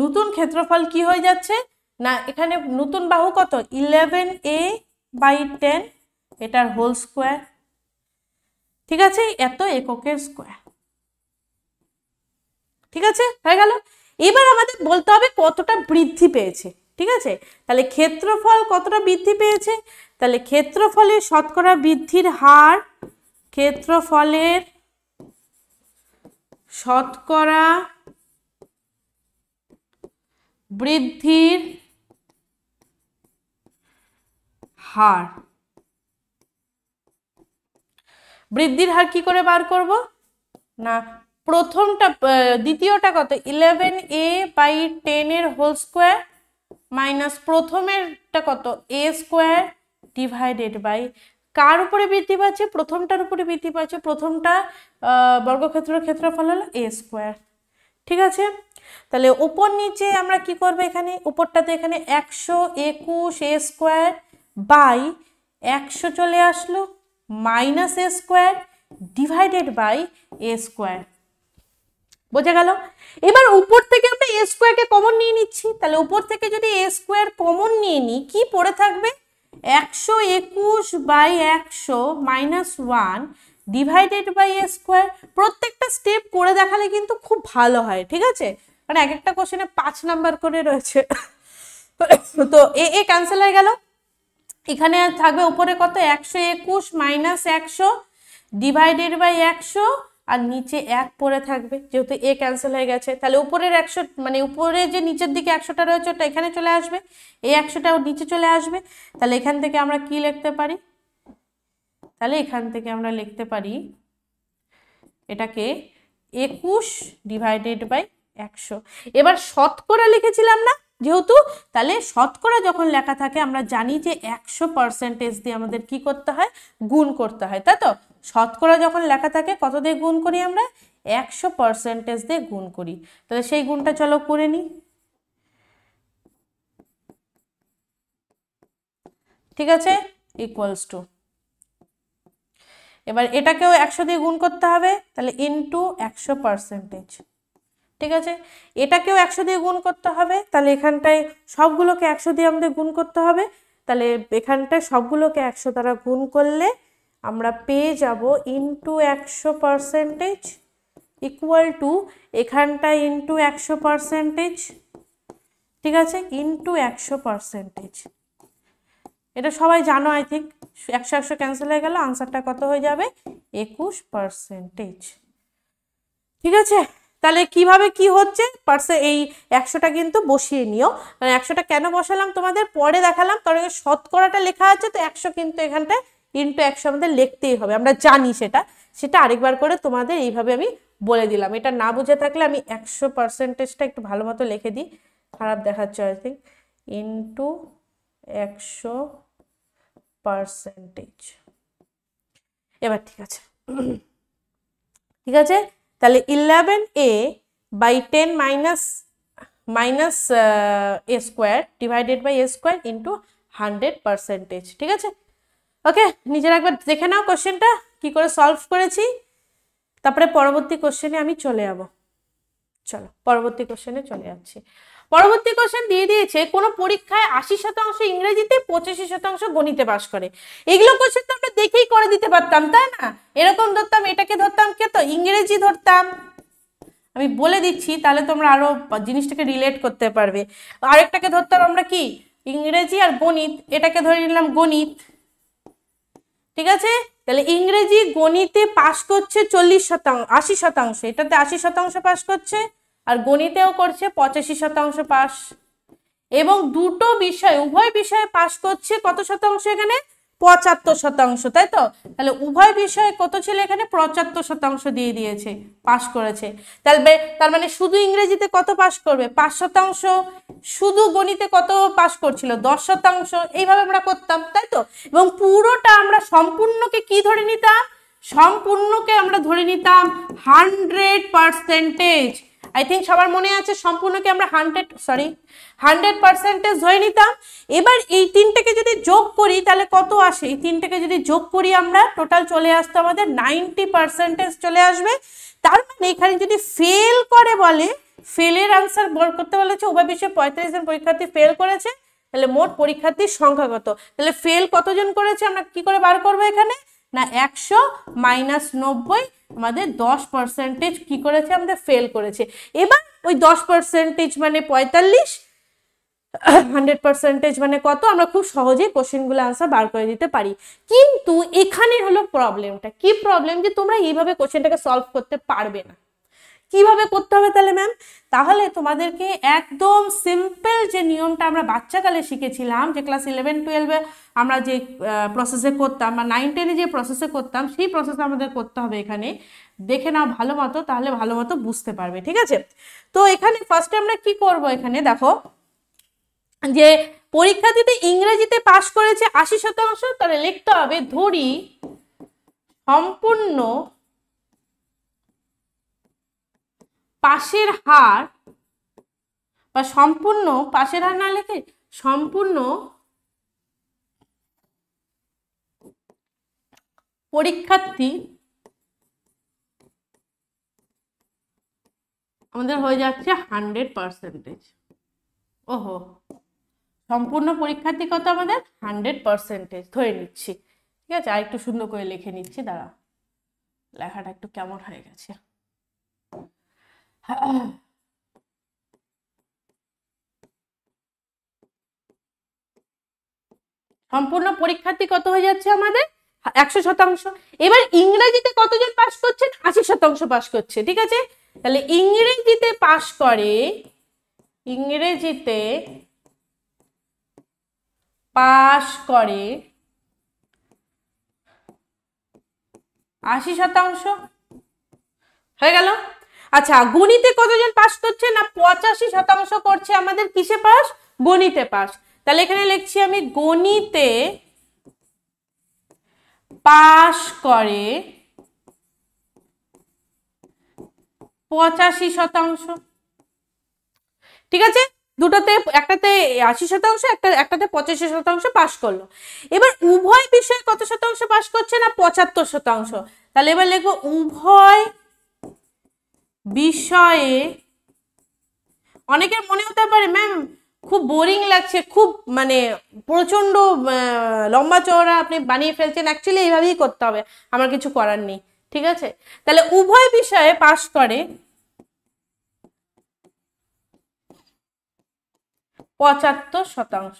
নতুন ক্ষেত্রফল কি হয়ে যাচ্ছে না এখানে নতুন বাহু কত ইলেভেন এ বাই টেন এটার হোল স্কোয়ার ঠিক আছে এত এককের স্কোয়ার ঠিক আছে হয়ে গেল এবার আমাদের বলতে হবে কতটা বৃদ্ধি পেয়েছে ঠিক আছে তাহলে ক্ষেত্রফল কতটা বৃদ্ধি পেয়েছে তাহলে ক্ষেত্রফলের শতকরা বৃদ্ধির হার ক্ষেত্রফলের শতকরা বৃদ্ধির হার বৃদ্ধির হার কি করে বার করব না প্রথমটা দ্বিতীয়টা কত ইলেভেন এ বাই টেনের হোল স্কোয়ার মাইনাস প্রথমেরটা কত এ স্কোয়ার ডিভাইডেড বাই কার উপরে বৃদ্ধি পাচ্ছে প্রথমটার উপরে বৃদ্ধি পাচ্ছে প্রথমটা বর্গক্ষেত্রের ক্ষেত্রফল হলো এ স্কোয়ার ঠিক আছে তাহলে উপর নিচে আমরা কি করব এখানে উপরটাতে এখানে একশো একুশ এ স্কোয়ার বাই একশো চলে আসলো minus A square divided by A square বোঝা গেল এবার উপর থেকে আমরা এ স্কোয়ারকে কমন নিয়ে নিচ্ছি তাহলে উপর থেকে যদি এ স্কোয়ার কমন নিয়ে নিই কি পড়ে থাকবে একশো একুশ বাই একশো minus one divided by A square প্রত্যেকটা স্টেপ করে দেখালে কিন্তু খুব ভালো হয় ঠিক আছে কারণ মানে এক একটা কোশ্চেনে পাঁচ নাম্বার করে রয়েছে তো এ এ ক্যান্সেল হয়ে গেল এখানে থাকবে উপরে কত একশো একুশ মাইনাস একশো ডিভাইডেড বাই একশো আর নিচে এক পড়ে থাকবে যেহেতু এ ক্যান্সেল হয়ে গেছে তাহলে উপরের একশো মানে উপরে যে নিচের দিকে একশোটা রয়েছে ওটা এখানে চলে আসবে এই একশোটা নিচে চলে আসবে তাহলে এখান থেকে আমরা কি লিখতে পারি তাহলে এখান থেকে আমরা লিখতে পারি এটাকে একুশ ডিভাইডেড বাই একশো এবার শতকরা লিখেছিলাম না যেহেতু তাহলে শতকরা যখন লেখা থাকে আমরা জানি যে একশো পার্সেন্টেজ দিয়ে আমাদের কি করতে হয় গুণ করতে হয় তাই তো শতকরা যখন লেখা থাকে কত দিয়ে গুণ করি আমরা একশো পার্সেন্টেজ দিয়ে গুণ করি তাহলে সেই গুণটা চলো করে নিই ঠিক আছে ইকুয়ালস টু এবার এটাকেও একশো দিয়ে গুণ করতে হবে তাহলে ইনটু একশো পার্সেন্টেজ ঠিক আছে এটাকেও একশো দিয়ে গুণ করতে হবে তাহলে এখানটায় সবগুলোকে একশো দিয়ে আমাদের গুণ করতে হবে তাহলে এখানটায় সবগুলোকে একশো দ্বারা গুণ করলে আমরা পেয়ে যাব ইন্টু একশো পারসেন্টেজ ইকুয়াল টু এখানটা ইন্টু একশো পারসেন্টেজ ঠিক আছে ইন্টু একশো পারসেন্টেজ এটা সবাই জানো আই থিঙ্ক একশো একশো ক্যান্সেল হয়ে গেল আনসারটা কত হয়ে যাবে একুশ পারসেন্টেজ ঠিক আছে তাহলে কিভাবে কি হচ্ছে পার্সে এই একশোটা কিন্তু বসিয়ে নিও মানে একশোটা কেন বসালাম তোমাদের পরে দেখালাম কারণ শতকরাটা লেখা আছে তো একশো কিন্তু এখানটায় ইন্টু একশো আমাদের লিখতেই হবে আমরা জানি সেটা সেটা আরেকবার করে তোমাদের এইভাবে আমি বলে দিলাম এটা না বুঝে থাকলে আমি একশো পার্সেন্টেজটা একটু ভালো মতো লিখে দিই খারাপ দেখাচ্ছে আই থিঙ্ক ইন্টু একশো পার্সেন্টেজ এবার ঠিক আছে ঠিক আছে তাহলে eleven A by ten minus minus A square divided by A square into hundred percentage ঠিক আছে ওকে নিজের একবার দেখে নাও কোশ্চেনটা কি করে সলভ করেছি তারপরে পরবর্তী কোশ্চেনে আমি চলে যাব চলো পরবর্তী কোশ্চেনে চলে যাচ্ছি পরবর্তী কোশ্চেন দিয়ে দিয়েছে কোনো পরীক্ষায় আশি শতাংশ ইংরেজিতে পঁচিশি শতাংশ গণিতে পাশ করে এগুলো কোশ্চেন তো আমরা দেখেই করে দিতে পারতাম তাই না এরকম ধরতাম এটাকে ধরতাম কে তো ইংরেজি ধরতাম আমি বলে দিচ্ছি তাহলে তোমরা আরো জিনিসটাকে রিলেট করতে পারবে আরেকটাকে ধরতাম আমরা কি ইংরেজি আর গণিত এটাকে ধরে নিলাম গণিত ঠিক আছে তাহলে ইংরেজি গণিতে পাশ করছে চল্লিশ শতাংশ আশি শতাংশ এটাতে আশি শতাংশ পাশ করছে আর গণিতেও করছে পঁচাশি শতাংশ পাশ এবং দুটো বিষয় উভয় বিষয়ে পাশ করছে কত শতাংশ এখানে পঁচাত্তর শতাংশ তাই তো তাহলে উভয় বিষয়ে কত ছিল এখানে পঁচাত্তর শতাংশ দিয়ে দিয়েছে পাশ করেছে তাহলে তার মানে শুধু ইংরেজিতে কত পাশ করবে পাঁচ শতাংশ শুধু গণিতে কত পাশ করছিল দশ শতাংশ এইভাবে আমরা করতাম তাই তো এবং পুরোটা আমরা সম্পূর্ণকে কি ধরে নিতাম সম্পূর্ণকে আমরা ধরে নিতাম হান্ড্রেড পার্সেন্টেজ আই থিঙ্ক সবার মনে আছে সম্পূর্ণকে আমরা হান্ড্রেড সরি হান্ড্রেড পার্সেন্টেজ ধরে নিতাম এবার এই তিনটাকে যদি যোগ করি তাহলে কত আসে এই তিনটাকে যদি যোগ করি আমরা টোটাল চলে আসতো আমাদের নাইনটি পার্সেন্টেজ চলে আসবে তার মানে এখানে যদি ফেল করে বলে ফেলের আনসার বল করতে বলেছে উভয় বিষয়ে পঁয়ত্রিশ জন পরীক্ষার্থী ফেল করেছে তাহলে মোট পরীক্ষার্থীর সংখ্যা কত তাহলে ফেল কতজন করেছে আমরা কি করে বার করবো এখানে না একশো মাইনাস নব্বই আমাদের দশ পার্সেন্টেজ কী করেছে আমাদের ফেল করেছে এবার ওই দশ পার্সেন্টেজ মানে পঁয়তাল্লিশ হান্ড্রেড পার্সেন্টেজ মানে কত আমরা খুব সহজেই কোশ্চেনগুলো আনসার বার করে দিতে পারি কিন্তু এখানে হলো প্রবলেমটা কি প্রবলেম যে তোমরা এইভাবে কোশ্চেনটাকে সলভ করতে পারবে না কিভাবে করতে হবে তাহলে ম্যাম তাহলে তোমাদেরকে একদম সিম্পল যে নিয়মটা আমরা বাচ্চাকালে শিখেছিলাম যে ক্লাস ইলেভেন টুয়েলভে আমরা যে প্রসেসে করতাম বা নাইন টেনে যে প্রসেসে করতাম সেই প্রসেসে আমাদের করতে হবে এখানে দেখে নাও ভালো মতো তাহলে ভালো মতো বুঝতে পারবে ঠিক আছে তো এখানে ফার্স্টে আমরা কি করব এখানে দেখো যে পরীক্ষা দিতে ইংরেজিতে পাশ করেছে আশি শতাংশ তাহলে লিখতে হবে ধরি সম্পূর্ণ পাশের হার বা সম্পূর্ণ পাশের হার না লেখে সম্পূর্ণ পরীক্ষার্থী আমাদের হয়ে যাচ্ছে হান্ড্রেড পার্সেন্টেজ ওহো সম্পূর্ণ পরীক্ষার্থী কত আমাদের হান্ড্রেড পার্সেন্টেজ ধরে নিচ্ছি ঠিক আছে আর একটু সুন্দর করে লিখে নিচ্ছি দাঁড়া লেখাটা একটু কেমন হয়ে গেছে সম্পূর্ণ পরীক্ষার্থী কত হয়ে যাচ্ছে আমাদের একশো শতাংশ এবার ইংরেজিতে কতজন পাশ করছেন আশি শতাংশ পাশ করছে ঠিক আছে তাহলে ইংরেজিতে পাশ করে ইংরেজিতে পাশ করে আশি শতাংশ হয়ে গেল আচ্ছা গণিতে কতজন পাস করছে না পঁচাশি শতাংশ করছে আমাদের কিসে পাস গণিতে পাস তাহলে এখানে লিখছি আমি গণিতে পাস করে পঁচাশি শতাংশ ঠিক আছে দুটোতে একটাতে আশি শতাংশ একটা একটাতে পঁচাশি শতাংশ পাশ করলো এবার উভয় বিষয়ে কত শতাংশ পাশ করছে না পঁচাত্তর শতাংশ তাহলে এবার লেখো উভয় বিষয়ে অনেকের মনে হতে পারে ম্যাম খুব বোরিং লাগছে খুব মানে প্রচণ্ড লম্বা চওড়া আপনি বানিয়ে ফেলছেন অ্যাকচুয়ালি এইভাবেই করতে হবে আমার কিছু করার নেই ঠিক আছে তাহলে উভয় বিষয়ে পাশ করে পঁচাত্তর শতাংশ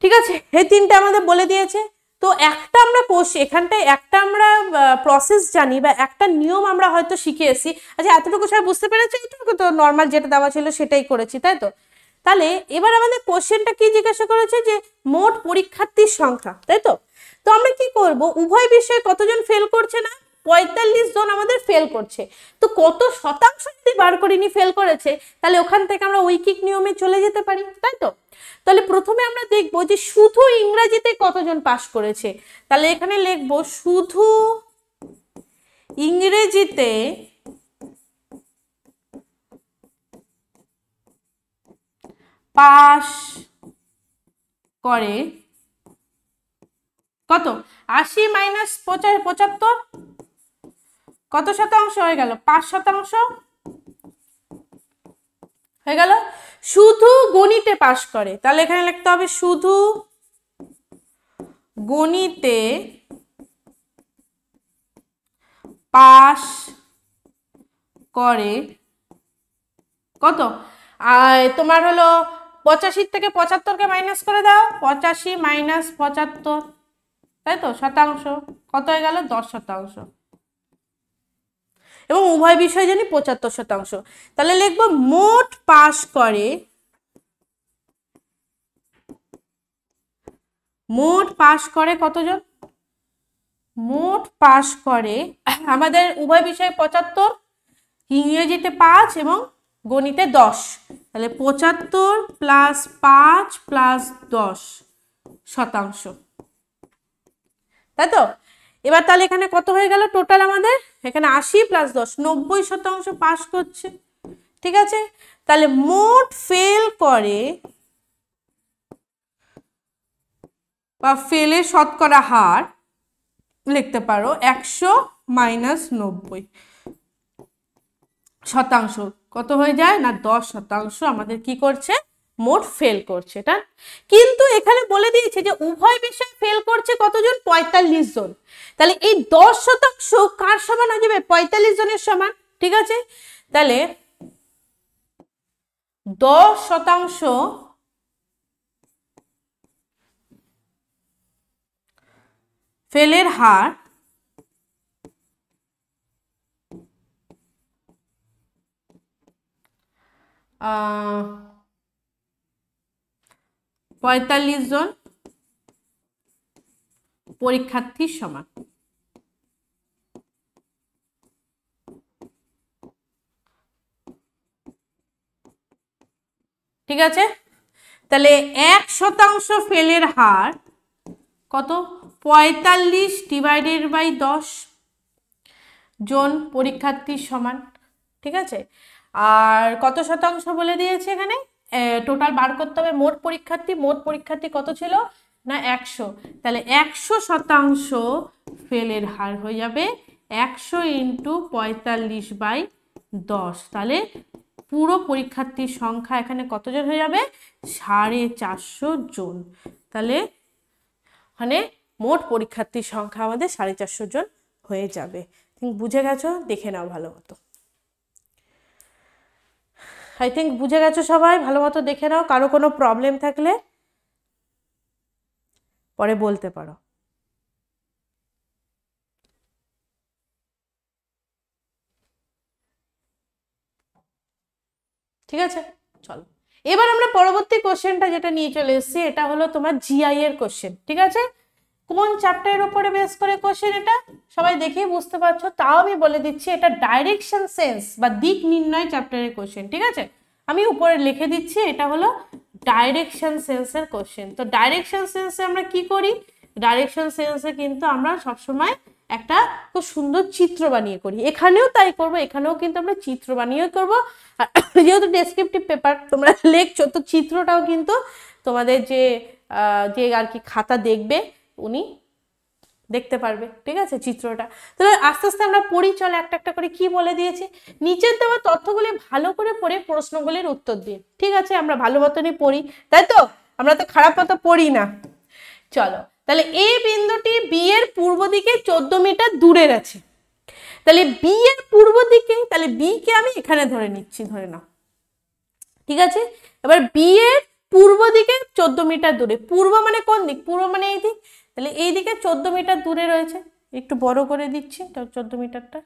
ঠিক আছে এই তিনটা আমাদের বলে দিয়েছে তো একটা আমরা পোষ এখানটায় একটা আমরা প্রসেস জানি বা একটা নিয়ম আমরা হয়তো শিখে এসেছি আচ্ছা এতটুকু সবাই বুঝতে পেরেছি এতটুকু তো নর্মাল যেটা দেওয়া ছিল সেটাই করেছি তাই তো তাহলে এবার আমাদের কোশ্চেনটা কি জিজ্ঞাসা করেছে যে মোট পরীক্ষার্থীর সংখ্যা তাই তো তো আমরা কি করব উভয় বিষয়ে কতজন ফেল করছে না পঁয়তাল্লিশ জন আমাদের ফেল করছে তো কত শতাংশ যদি বার করিনি ফেল করেছে তাহলে ওখান থেকে আমরা ঐকিক নিয়মে চলে যেতে পারি তাই তো তাহলে প্রথমে আমরা দেখব যে শুধু ইংরাজিতে কতজন পাশ করেছে তাহলে এখানে লিখব শুধু ইংরেজিতে পাশ করে কত আশি মাইনাস পঁচাত্তর কত শতাংশ হয়ে গেল পাঁচ শতাংশ হয়ে গেল শুধু গণিতে পাশ করে তাহলে এখানে লিখতে হবে শুধু গণিতে পাশ করে কত আর তোমার হলো পঁচাশির থেকে পঁচাত্তরকে মাইনাস করে দাও পঁচাশি মাইনাস পঁচাত্তর তাই তো শতাংশ কত হয়ে গেল দশ শতাংশ এবং উভয় বিষয় জানি পঁচাত্তর শতাংশ তাহলে লিখবো মোট পাশ করে মোট পাশ করে কতজন মোট পাশ করে আমাদের উভয় বিষয়ে পঁচাত্তর ইংরেজিতে পাঁচ এবং গণিতে দশ তাহলে পঁচাত্তর প্লাস পাঁচ প্লাস দশ শতাংশ তাই তো এবার তাহলে এখানে কত হয়ে গেল টোটাল আমাদের এখানে আশি প্লাস দশ নব্বই শতাংশ পাশ করছে ঠিক আছে তাহলে মোট ফেল করে বা ফেলে শতকরা হার লিখতে পারো একশো মাইনাস নব্বই শতাংশ কত হয়ে যায় না দশ শতাংশ আমাদের কি করছে মোট ফেল করছে টান কিন্তু এখানে বলে দিয়েছে যে উভয় বিষয়ে ফেল করছে কতজন পঁয়তাল্লিশ জন তাহলে এই দশ শতাংশ কার সমান হয়ে যাবে পঁয়তাল্লিশ জনের সমান ঠিক আছে তাহলে দশ শতাংশ ফেলের হার আহ পঁয়তাল্লিশ জন পরীক্ষার্থীর সমান ঠিক আছে তাহলে এক শতাংশ ফেলের হার কত পঁয়তাল্লিশ ডিভাইডেড বাই দশ জন পরীক্ষার্থীর সমান ঠিক আছে আর কত শতাংশ বলে দিয়েছে এখানে টোটাল বার করতে হবে মোট পরীক্ষার্থী মোট পরীক্ষার্থী কত ছিল না একশো তাহলে একশো শতাংশ ফেলের হার হয়ে যাবে একশো ইন্টু পঁয়তাল্লিশ বাই দশ তাহলে পুরো পরীক্ষার্থীর সংখ্যা এখানে কতজন হয়ে যাবে সাড়ে চারশো জন তাহলে মানে মোট পরীক্ষার্থীর সংখ্যা আমাদের সাড়ে চারশো জন হয়ে যাবে বুঝে গেছো দেখে নাও ভালো মতো আই থিঙ্ক বুঝে গেছো সবাই ভালো মতো দেখে নাও কারো কোনো প্রবলেম থাকলে পরে বলতে পারো ঠিক আছে চলো এবার আমরা পরবর্তী কোশ্চেনটা যেটা নিয়ে চলে এসেছি এটা হলো তোমার জিআই এর কোশ্চেন ঠিক আছে কোন চ্যাপ্টারের উপরে বেস করে কোশ্চেন এটা সবাই দেখেই বুঝতে পারছো তাও আমি বলে দিচ্ছি এটা ডাইরেকশন সেন্স বা দিক নির্ণয় চ্যাপ্টারের কোশ্চেন ঠিক আছে আমি উপরে লিখে দিচ্ছি এটা হলো ডাইরেকশন সেন্সের কোশ্চেন তো ডাইরেকশন সেন্সে আমরা কি করি ডাইরেকশন সেন্সে কিন্তু আমরা সবসময় একটা খুব সুন্দর চিত্র বানিয়ে করি এখানেও তাই করব এখানেও কিন্তু আমরা চিত্র বানিয়ে করব *coughs* যেহেতু ডেসক্রিপটিভ পেপার তোমরা *laughs* লেখছো তো চিত্রটাও কিন্তু তোমাদের যে যে আর কি খাতা দেখবে উনি দেখতে পারবে ঠিক আছে চিত্রটা তাহলে আস্তে আস্তে আমরা পড়ি চলে একটা একটা করে কি বলে দিয়েছে নিচের দেওয়া তথ্যগুলি ভালো করে পড়ে প্রশ্নগুলির উত্তর দিয়ে ঠিক আছে আমরা ভালো মতনই পড়ি তাই তো আমরা তো খারাপ মতো পড়ি না চলো তাহলে এই বিন্দুটি বি এর পূর্ব দিকে চোদ্দ মিটার দূরের আছে তাহলে বি এর পূর্ব দিকে তাহলে বি কে আমি এখানে ধরে নিচ্ছি ধরে নাও ঠিক আছে এবার বি এর পূর্ব দিকে চোদ্দ মিটার দূরে পূর্ব মানে কোন দিক পূর্ব মানে এই দিক তাহলে এই দিকে চোদ্দো মিটার দূরে রয়েছে একটু বড় করে দিচ্ছি তো চোদ্দো মিটারটা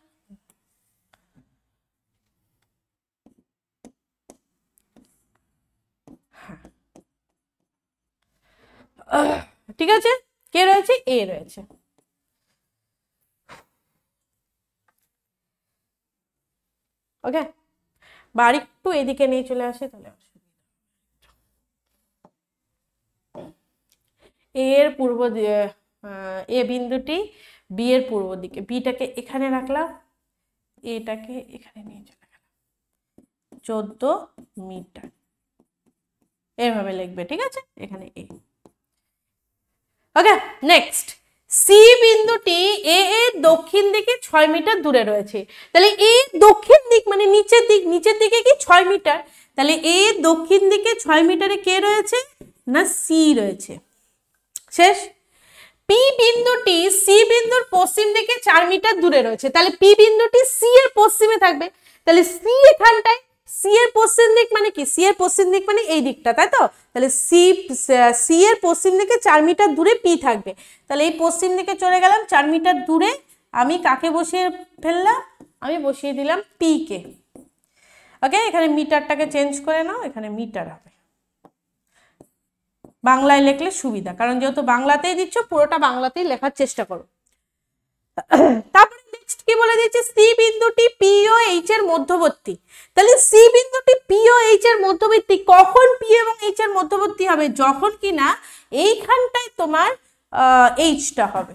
হ্যাঁ। ঠিক আছে কে রয়েছে এ রয়েছে ওকে বাড়ি একটু এদিকে নিয়ে চলে আসে তাহলে এর পূর্ব এ বিন্দুটি বি এর পূর্ব দিকে বিটাকে এখানে রাখলাম এটাকে এখানে নিয়ে চলে গেলাম চোদ্দ মিটার এভাবে লিখবে ঠিক আছে এখানে এ ওকে নেক্সট সি বিন্দুটি এ এর দক্ষিণ দিকে ছয় মিটার দূরে রয়েছে তাহলে এ দক্ষিণ দিক মানে নিচের দিক নিচের দিকে কি ছয় মিটার তাহলে এ দক্ষিণ দিকে ছয় মিটারে কে রয়েছে না সি রয়েছে শেষ পি বিন্দুটি সি বিন্দুর পশ্চিম দিকে চার মিটার দূরে রয়েছে তাহলে পি বিন্দুটি সি এর পশ্চিমে থাকবে তাহলে সি এখানটায় সি এর পশ্চিম দিক মানে কি সি এর পশ্চিম দিক মানে এই দিকটা তাই তো তাহলে সি সি এর পশ্চিম দিকে চার মিটার দূরে পি থাকবে তাহলে এই পশ্চিম দিকে চলে গেলাম চার মিটার দূরে আমি কাকে বসিয়ে ফেললাম আমি বসিয়ে দিলাম পি কে ওকে এখানে মিটারটাকে চেঞ্জ করে নাও এখানে মিটার হবে বাংলায় লেখলে সুবিধা কারণ যেহেতু বাংলাতেই দিচ্ছ পুরোটা বাংলাতেই লেখার চেষ্টা করো তারপরে নেক্সট কি বলে দিচ্ছে সি বিন্দুটি পিও এইচ এর মধ্যবর্তী তাহলে সি বিন্দুটি পিও এইচ এর মধ্যবর্তী কখন পি এবং এইচ এর মধ্যবর্তী হবে যখন কিনা না এইখানটায় তোমার এইচটা হবে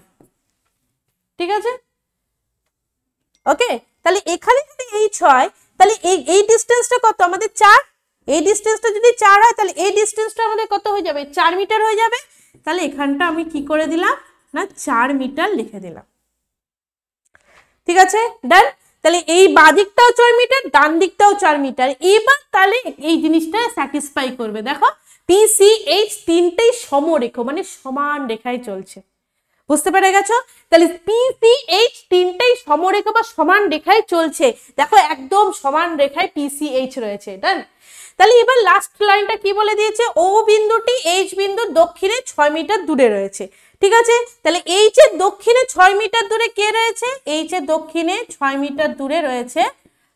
ঠিক আছে ওকে তাহলে এখানে যদি এইচ হয় তাহলে এই এই ডিস্টেন্সটা কত আমাদের চার এই ডিস্টেন্সটা যদি চার হয় তাহলে এই ডিস্টেন্সটা আমাদের কত হয়ে যাবে চার মিটার হয়ে যাবে তাহলে এখানটা আমি কি করে দিলাম না চার মিটার লিখে দিলাম ঠিক আছে ডান তাহলে এই বাদিকটাও চার মিটার ডান দিকটাও চার মিটার এবার তাহলে এই জিনিসটা স্যাটিসফাই করবে দেখো পিসিএইচ তিনটেই সমরেখ মানে সমান রেখায় চলছে বুঝতে পেরে গেছো তাহলে পিসিএইচ তিনটেই সমরেখ বা সমান রেখায় চলছে দেখো একদম সমান রেখায় পিসিএইচ রয়েছে ডান তাহলে এবার লাস্ট লাইনটা কি বলে দিয়েছে ও বিন্দুটি এইচ বিন্দুর দক্ষিণে ছয় মিটার দূরে রয়েছে ঠিক আছে তাহলে এইচ এর দক্ষিণে ছয় মিটার দূরে কে রয়েছে এইচ এর দক্ষিণে ছয় মিটার দূরে রয়েছে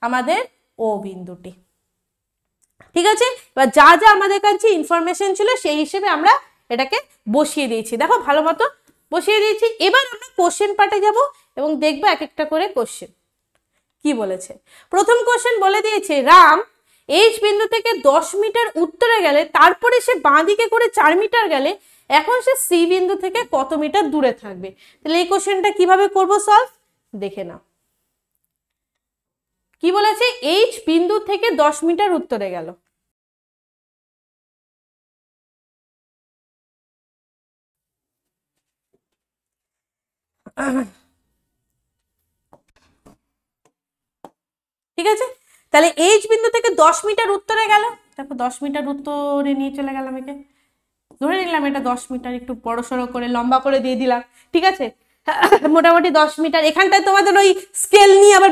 আমাদের ও বিন্দুটি ঠিক আছে এবার যা যা আমাদের কাছে ইনফরমেশন ছিল সেই হিসেবে আমরা এটাকে বসিয়ে দিয়েছি দেখো ভালো মতো বসিয়ে দিয়েছি এবার আমরা কোশ্চেন পার্টে যাব এবং দেখবো এক একটা করে কোশ্চেন কি বলেছে প্রথম কোশ্চেন বলে দিয়েছে রাম এইচ বিন্দু থেকে দশ মিটার উত্তরে গেলে তারপরে সে বাঁদিকে করে চার মিটার গেলে এখন সে সি বিন্দু থেকে কত মিটার দূরে থাকবে তাহলে এই কোশ্চেনটা কিভাবে করব সলভ দেখে না কি বলেছে এইচ বিন্দু থেকে দশ মিটার উত্তরে গেল ঠিক আছে তাহলে এইচ বিন্দু থেকে দশ মিটার উত্তরে গেল দেখো দশ মিটার উত্তরে নিয়ে চলে গেলাম একে ধরে নিলাম এটা দশ মিটার একটু বড় সড়ো করে লম্বা করে দিয়ে দিলাম ঠিক আছে মোটামুটি দশ মিটার এখানটায় তোমাদের ওই স্কেল নিয়ে আবার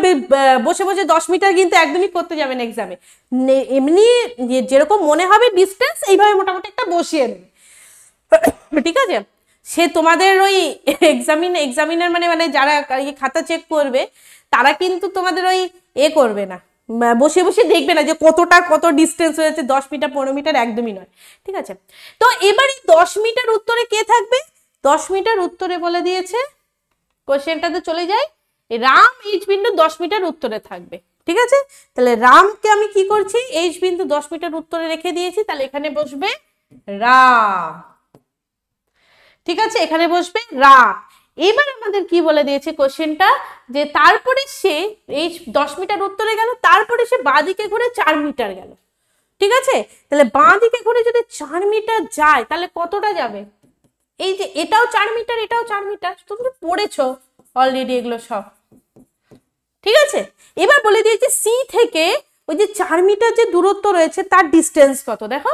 বসে বসে দশ মিটার কিন্তু একদমই করতে যাবেন এক্সামে এমনি যেরকম মনে হবে ডিস্টেন্স এইভাবে মোটামুটি একটা বসিয়ে নেবে ঠিক আছে সে তোমাদের ওই এক্সামিন এক্সামিনার মানে মানে যারা খাতা চেক করবে তারা কিন্তু তোমাদের ওই এ করবে না বসে বসে দেখবে না যে কতটা কত ডিস্টেন্স হয়েছে দশ মিটার পনেরো মিটার একদমই নয় ঠিক আছে তো এবারে দশ মিটার উত্তরে কে থাকবে দশ মিটার উত্তরে বলে দিয়েছে কোশ্চেনটাতে চলে যাই রাম এইচ বিন্দু দশ মিটার উত্তরে থাকবে ঠিক আছে তাহলে রামকে আমি কি করছি এইচ বিন্দু দশ মিটার উত্তরে রেখে দিয়েছি তাহলে এখানে বসবে রাম ঠিক আছে এখানে বসবে রাম এবার আমাদের কি বলে দিয়েছে কোশ্চেনটা যে তারপরে সে এই দশ মিটার উত্তরে গেল তারপরে সে বাঁ দিকে ঘুরে চার মিটার গেল ঠিক আছে তাহলে বাঁ দিকে ঘুরে যদি চার মিটার যায় তাহলে কতটা যাবে এই যে এটাও চার মিটার এটাও চার মিটার তুমি তো অলরেডি এগুলো সব ঠিক আছে এবার বলে দিয়েছে সি থেকে ওই যে চার মিটার যে দূরত্ব রয়েছে তার ডিস্টেন্স কত দেখো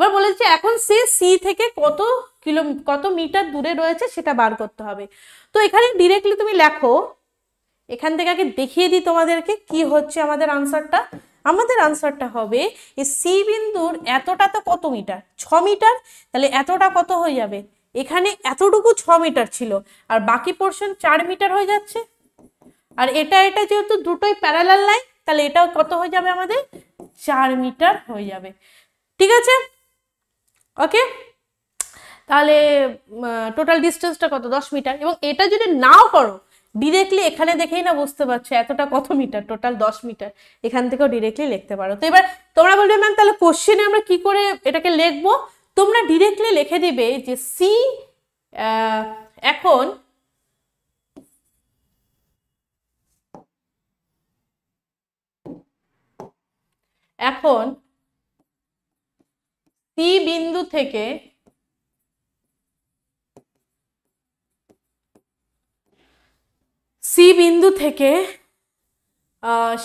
এবার বলেছে এখন সে সি থেকে কত কিলো কত মিটার দূরে রয়েছে সেটা বার করতে হবে তো এখানে ডিরেক্টলি তুমি লেখো এখান থেকে আগে দেখিয়ে দিই তোমাদেরকে কি হচ্ছে আমাদের আনসারটা আমাদের আনসারটা হবে এই সি বিন্দুর এতটা তো কত মিটার ছ মিটার তাহলে এতটা কত হয়ে যাবে এখানে এতটুকু ছ মিটার ছিল আর বাকি পোর্শন চার মিটার হয়ে যাচ্ছে আর এটা এটা যেহেতু দুটোই প্যারালাল লাইন তাহলে এটাও কত হয়ে যাবে আমাদের চার মিটার হয়ে যাবে ঠিক আছে ওকে তাহলে টোটাল ডিস্টেন্সটা কত দশ মিটার এবং এটা যদি নাও করো ডিরেক্টলি এখানে দেখেই না বুঝতে পারছো এতটা কত মিটার টোটাল দশ মিটার এখান থেকেও ডিরেক্টলি লিখতে পারো তো এবার তোমরা বলবে ম্যাম তাহলে কোশ্চেনে আমরা কি করে এটাকে লিখবো তোমরা ডিরেক্টলি লিখে দিবে যে সি এখন এখন সি বিন্দু থেকে সি বিন্দু থেকে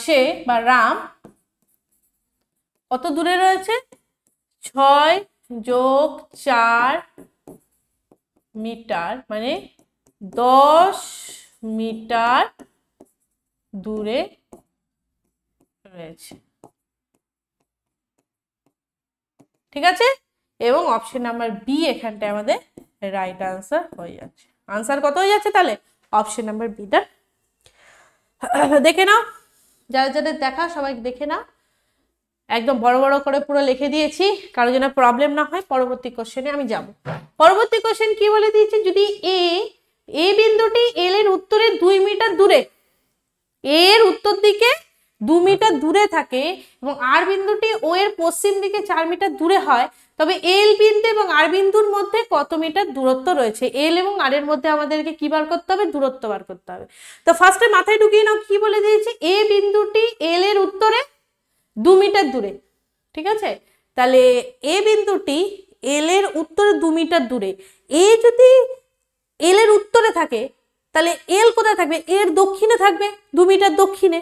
সে বা রাম কত দূরে রয়েছে ছয় যোগ চার মিটার মানে দশ মিটার দূরে রয়েছে ঠিক আছে এবং অপশন নাম্বার বি এখানটায় আমাদের রাইট আনসার হয়ে যাচ্ছে আনসার কত হয়ে যাচ্ছে তাহলে অপশন নাম্বার বিটা দেখে নাও যারা যাদের দেখা সবাই দেখে নাও একদম বড় বড় করে পুরো লিখে দিয়েছি কারো যেন প্রবলেম না হয় পরবর্তী কোশ্চেনে আমি যাব পরবর্তী কোশ্চেন কি বলে দিয়েছে যদি এ এ বিন্দুটি এল এর উত্তরে দুই মিটার দূরে এর উত্তর দিকে দু মিটার দূরে থাকে এবং আর বিন্দুটি ও এর পশ্চিম দিকে চার মিটার দূরে হয় তবে এল বিন্দু এবং আর বিন্দুর মধ্যে কত মিটার দূরত্ব রয়েছে এল এবং আর এর মধ্যে আমাদেরকে কি বার করতে হবে দূরত্ব বার করতে হবে তো ফার্স্টে মাথায় ঢুকিয়ে নাও কি বলে দিয়েছে এ বিন্দুটি এল এর উত্তরে দু মিটার দূরে ঠিক আছে তাহলে এ বিন্দুটি এল এর উত্তরে দু মিটার দূরে এ যদি এল এর উত্তরে থাকে তাহলে এল কোথায় থাকবে এর দক্ষিণে থাকবে দু মিটার দক্ষিণে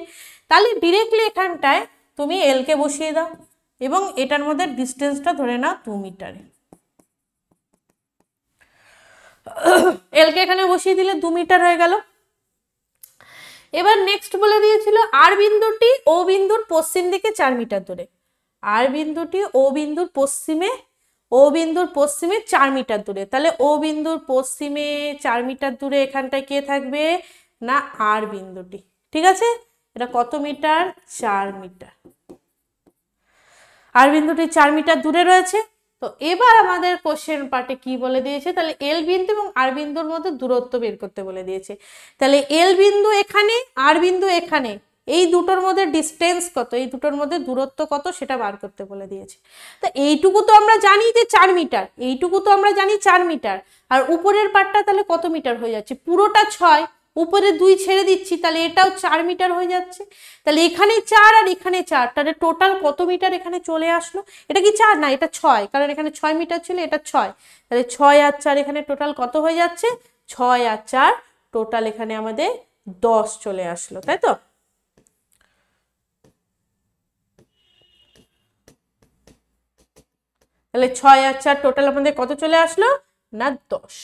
তাহলে ডিরেক্টলি এখানটায় তুমি এলকে বসিয়ে দাও এবং এটার মধ্যে ডিস্টেন্সটা ধরে নাও দু মিটারে এলকে এখানে বসিয়ে দিলে দু মিটার হয়ে গেল এবার নেক্সট বলে দিয়েছিল আর বিন্দুটি ও বিন্দুর পশ্চিম দিকে চার মিটার দূরে আর বিন্দুটি ও বিন্দুর পশ্চিমে ও বিন্দুর পশ্চিমে চার মিটার দূরে তাহলে ও বিন্দুর পশ্চিমে চার মিটার দূরে এখানটায় কে থাকবে না আর বিন্দুটি ঠিক আছে এটা কত মিটার চার মিটার আর বিন্দুটি চার মিটার দূরে রয়েছে তো এবার আমাদের কোশ্চেন পার্টে কি বলে দিয়েছে তাহলে এল বিন্দু এবং আর বিন্দুর মধ্যে দূরত্ব বের করতে বলে দিয়েছে তাহলে এল বিন্দু এখানে আর বিন্দু এখানে এই দুটোর মধ্যে ডিস্টেন্স কত এই দুটোর মধ্যে দূরত্ব কত সেটা বার করতে বলে দিয়েছে তো এইটুকু তো আমরা জানি যে চার মিটার এইটুকু তো আমরা জানি চার মিটার আর উপরের পার্টটা তাহলে কত মিটার হয়ে যাচ্ছে পুরোটা ছয় উপরে দুই ছেড়ে দিচ্ছি তাহলে এটাও চার মিটার হয়ে যাচ্ছে তাহলে এখানে চার আর এখানে চার তাহলে টোটাল কত মিটার এখানে চলে আসলো এটা কি চার না এটা ছয় কারণ এখানে ছয় মিটার ছিল এটা ছয় তাহলে ছয় আর চার এখানে টোটাল কত হয়ে যাচ্ছে ছয় আর চার টোটাল এখানে আমাদের দশ চলে আসলো তাই তো তাহলে ছয় আর চার টোটাল আমাদের কত চলে আসলো না দশ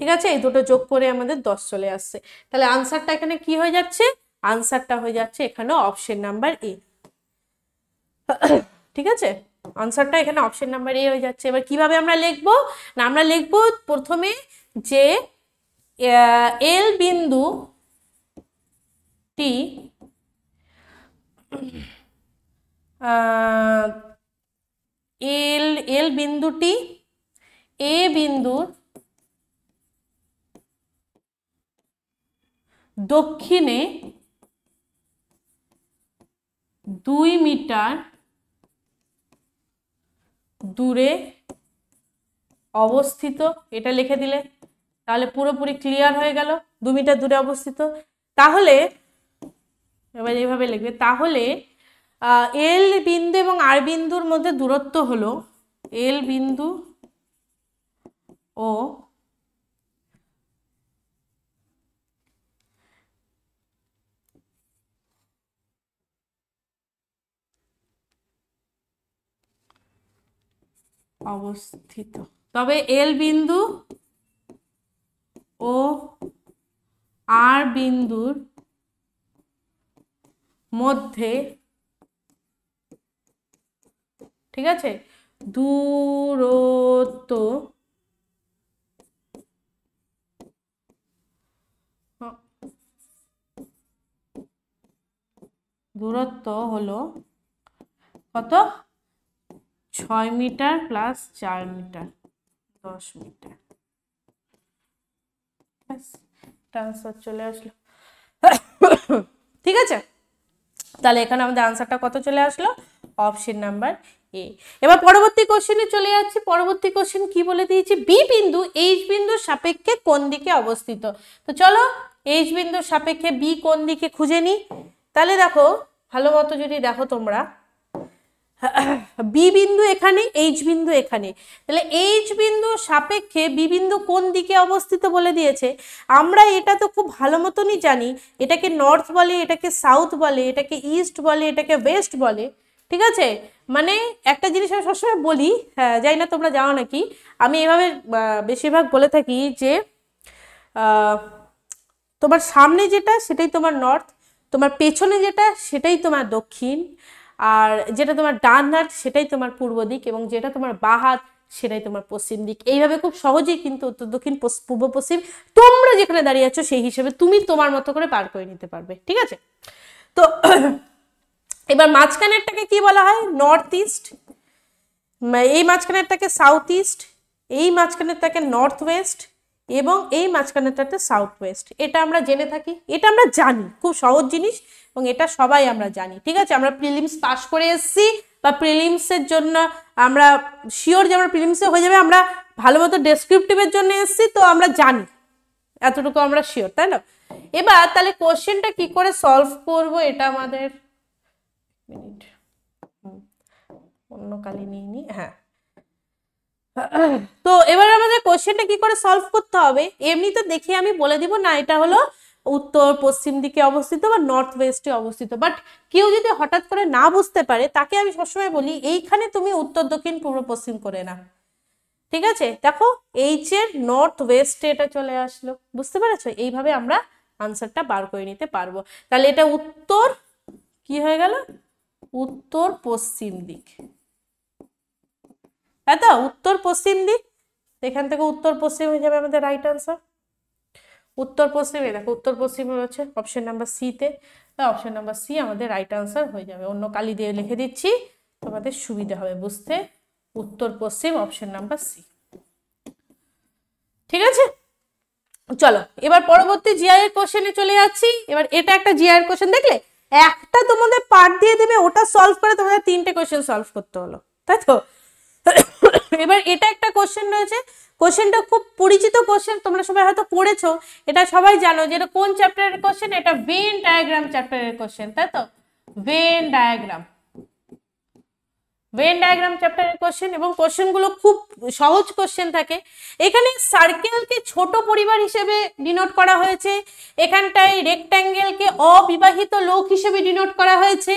ঠিক আছে এই দুটো যোগ করে আমাদের দশ চলে আসছে তাহলে আনসারটা এখানে কি হয়ে যাচ্ছে আনসারটা হয়ে যাচ্ছে এখানে অপশন নাম্বার এ ঠিক আছে আনসারটা এখানে অপশন নাম্বার এ হয়ে যাচ্ছে এবার কিভাবে আমরা লিখব না আমরা লিখব প্রথমে যে এল বিন্দু টি এল এল বিন্দুটি এ বিন্দুর দক্ষিণে দুই মিটার দূরে অবস্থিত এটা লিখে দিলে তাহলে পুরোপুরি ক্লিয়ার হয়ে গেল দু মিটার দূরে অবস্থিত তাহলে এবার এইভাবে লিখবে তাহলে এল বিন্দু এবং আর বিন্দুর মধ্যে দূরত্ব হলো এল বিন্দু ও অবস্থিত তবে এল বিন্দু ও আর বিন্দুর মধ্যে ঠিক আছে দূরত্ব দূরত্ব হলো কত ছয় মিটার প্লাস চার মিটার দশ মিটার ট্রান্সফার চলে আসলো ঠিক আছে তাহলে এখানে আমাদের আনসারটা কত চলে আসলো অপশন নাম্বার এ এবার পরবর্তী কোশ্চেনে চলে যাচ্ছি পরবর্তী কোশ্চেন কি বলে দিয়েছি বি বিন্দু এইচ বিন্দুর সাপেক্ষে কোন দিকে অবস্থিত তো চলো এইচ বিন্দুর সাপেক্ষে বি কোন দিকে খুঁজে নিই তাহলে দেখো ভালো মতো যদি দেখো তোমরা বি বিন্দু এখানে এইচ বিন্দু এখানে তাহলে এইচ বিন্দু সাপেক্ষে বি বিন্দু কোন দিকে অবস্থিত বলে দিয়েছে আমরা এটা তো খুব ভালো মতনই জানি এটাকে নর্থ বলে এটাকে সাউথ বলে এটাকে ইস্ট বলে এটাকে ওয়েস্ট বলে ঠিক আছে মানে একটা জিনিস আমি সবসময় বলি হ্যাঁ যাই না তোমরা জানো নাকি আমি এভাবে বেশিরভাগ বলে থাকি যে তোমার সামনে যেটা সেটাই তোমার নর্থ তোমার পেছনে যেটা সেটাই তোমার দক্ষিণ আর যেটা তোমার ডান হাত সেটাই তোমার পূর্ব দিক এবং যেটা তোমার বা হাত সেটাই তোমার পশ্চিম দিক এইভাবে খুব সহজেই কিন্তু উত্তর দক্ষিণ পূর্ব পশ্চিম তোমরা যেখানে দাঁড়িয়ে আছো সেই হিসেবে তুমি তোমার মতো করে পার করে নিতে পারবে ঠিক আছে তো *clears throat* এবার মাঝখানেরটাকে কি বলা হয় নর্থ ইস্ট এই মাঝখানেরটাকে সাউথ ইস্ট এই মাঝখানেরটাকে নর্থ ওয়েস্ট এবং এই মাঝখানেরটাতে সাউথ ওয়েস্ট এটা আমরা জেনে থাকি এটা আমরা জানি খুব সহজ জিনিস এবং এটা সবাই আমরা জানি ঠিক আছে আমরা প্রিলিমস পাশ করে এসছি বা প্রিলিমসের জন্য আমরা শিওর যে আমরা প্রিলিমসে হয়ে যাবে আমরা ভালো মতো ডেসক্রিপটিভের জন্য এসছি তো আমরা জানি এতটুকু আমরা শিওর তাই না এবার তাহলে কোশ্চেনটা কি করে সলভ করব এটা আমাদের মিনিট অন্য কালে নিয়ে নি হ্যাঁ তো এবার আমাদের কোশ্চেনটা কি করে সলভ করতে হবে এমনি তো দেখে আমি বলে দিব না এটা হলো উত্তর পশ্চিম দিকে অবস্থিত বা নর্থ ওয়েস্টে অবস্থিত বাট কেউ যদি হঠাৎ করে না বুঝতে পারে তাকে আমি সবসময় বলি এইখানে তুমি উত্তর দক্ষিণ পূর্ব পশ্চিম করে না ঠিক আছে দেখো এইচ এর নর্থ ওয়েস্টে এটা চলে আসলো বুঝতে পেরেছো এইভাবে আমরা আনসারটা বার করে নিতে পারবো তাহলে এটা উত্তর কি হয়ে গেল উত্তর পশ্চিম দিক হ্যাঁ তো উত্তর পশ্চিম দিক এখান থেকে উত্তর পশ্চিম হয়ে যাবে আমাদের রাইট আনসার উত্তর পশ্চিমে দেখো উত্তর পশ্চিমে হচ্ছে অপশন নাম্বার সিতে অপশন নাম্বার সি আমাদের রাইট আনসার হয়ে যাবে অন্য কালি দিয়ে লিখে দিচ্ছি তোমাদের সুবিধা হবে বুঝতে উত্তর পশ্চিম অপশন নাম্বার সি ঠিক আছে চলো এবার পরবর্তী জিআই এর কোশ্চেনে চলে যাচ্ছি এবার এটা একটা জিআই এর কোশ্চেন দেখলে একটা তোমাদের পার্ট দিয়ে দেবে ওটা সলভ করে তোমাদের তিনটে কোশ্চেন সলভ করতে হলো তাই তো এবার এটা একটা কোশ্চেন রয়েছে কোশ্চেনটা খুব পরিচিত কোশ্চেন তোমরা সবাই হয়তো পড়েছো এটা সবাই জানো যে এটা কোন চ্যাপ্টারের কোশ্চেন এটা ভেন ডায়াগ্রাম চ্যাপ্টারের কোশ্চেন তাই তো ভেন ডায়াগ্রাম ভেন ডায়াগ্রাম চ্যাপ্টারের কোশ্চেন এবং কোশ্চেনগুলো খুব সহজ কোশ্চেন থাকে এখানে সার্কেলকে ছোট পরিবার হিসেবে ডিনোট করা হয়েছে এখানটায় রেক্ট্যাঙ্গেলকে অবিবাহিত লোক হিসেবে ডিনোট করা হয়েছে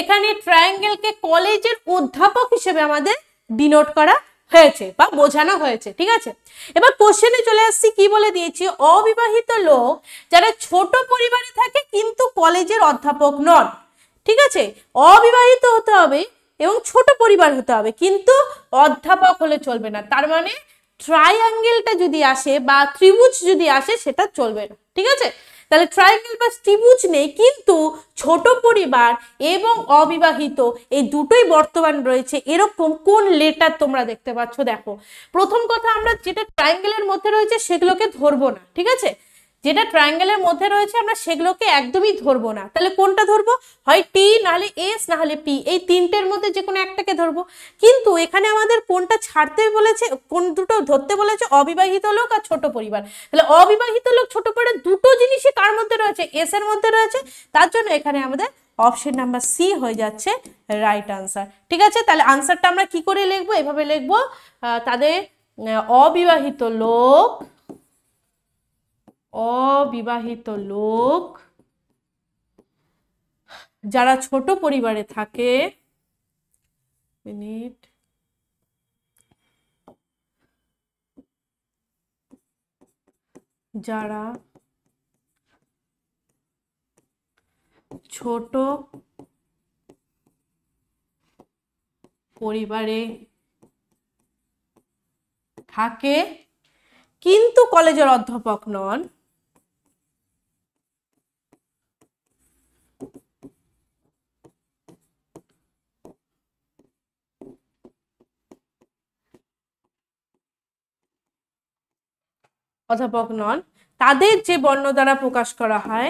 এখানে ট্রায়াঙ্গেলকে কলেজের অধ্যাপক হিসেবে আমাদের ডিনোট করা হয়েছে বা বোঝানো হয়েছে ঠিক আছে এবার কোশ্চেনে চলে আসছি কি বলে দিয়েছি অবিবাহিত লোক যারা ছোট পরিবারে থাকে কিন্তু কলেজের অধ্যাপক নন ঠিক আছে অবিবাহিত হতে হবে এবং ছোট পরিবার হতে হবে কিন্তু অধ্যাপক হলে চলবে না তার মানে ট্রাইঅ্যাঙ্গেলটা যদি আসে বা ত্রিভুজ যদি আসে সেটা চলবে না ঠিক আছে তাহলে ট্রায়াঙ্গেল বা ত্রিভুজ নেই কিন্তু ছোট পরিবার এবং অবিবাহিত এই দুটোই বর্তমান রয়েছে এরকম কোন লেটার তোমরা দেখতে পাচ্ছ দেখো প্রথম কথা আমরা যেটা ট্রায়াঙ্গেলের মধ্যে রয়েছে সেগুলোকে ধরবো না ঠিক আছে যেটা ট্রায়াঙ্গেলের মধ্যে রয়েছে আমরা সেগুলোকে একদমই ধরবো না তাহলে কোনটা ধরবো হয় টি নাহলে এস নাহলে পি এই তিনটের মধ্যে যে কোনো একটাকে ধরবো কিন্তু এখানে আমাদের কোনটা ছাড়তে বলেছে কোন দুটো ধরতে বলেছে অবিবাহিত লোক আর ছোট পরিবার তাহলে অবিবাহিত লোক ছোট পরিবার দুটো জিনিসই কার মধ্যে রয়েছে এস এর মধ্যে রয়েছে তার জন্য এখানে আমাদের অপশন নাম্বার সি হয়ে যাচ্ছে রাইট আনসার ঠিক আছে তাহলে আনসারটা আমরা কি করে লিখবো এভাবে লিখবো তাদের অবিবাহিত লোক অবিবাহিত লোক যারা ছোট পরিবারে থাকে মিনিট যারা ছোট পরিবারে থাকে কিন্তু কলেজের অধ্যাপক নন অধ্যাপক নন তাদের যে বর্ণ দ্বারা প্রকাশ করা হয়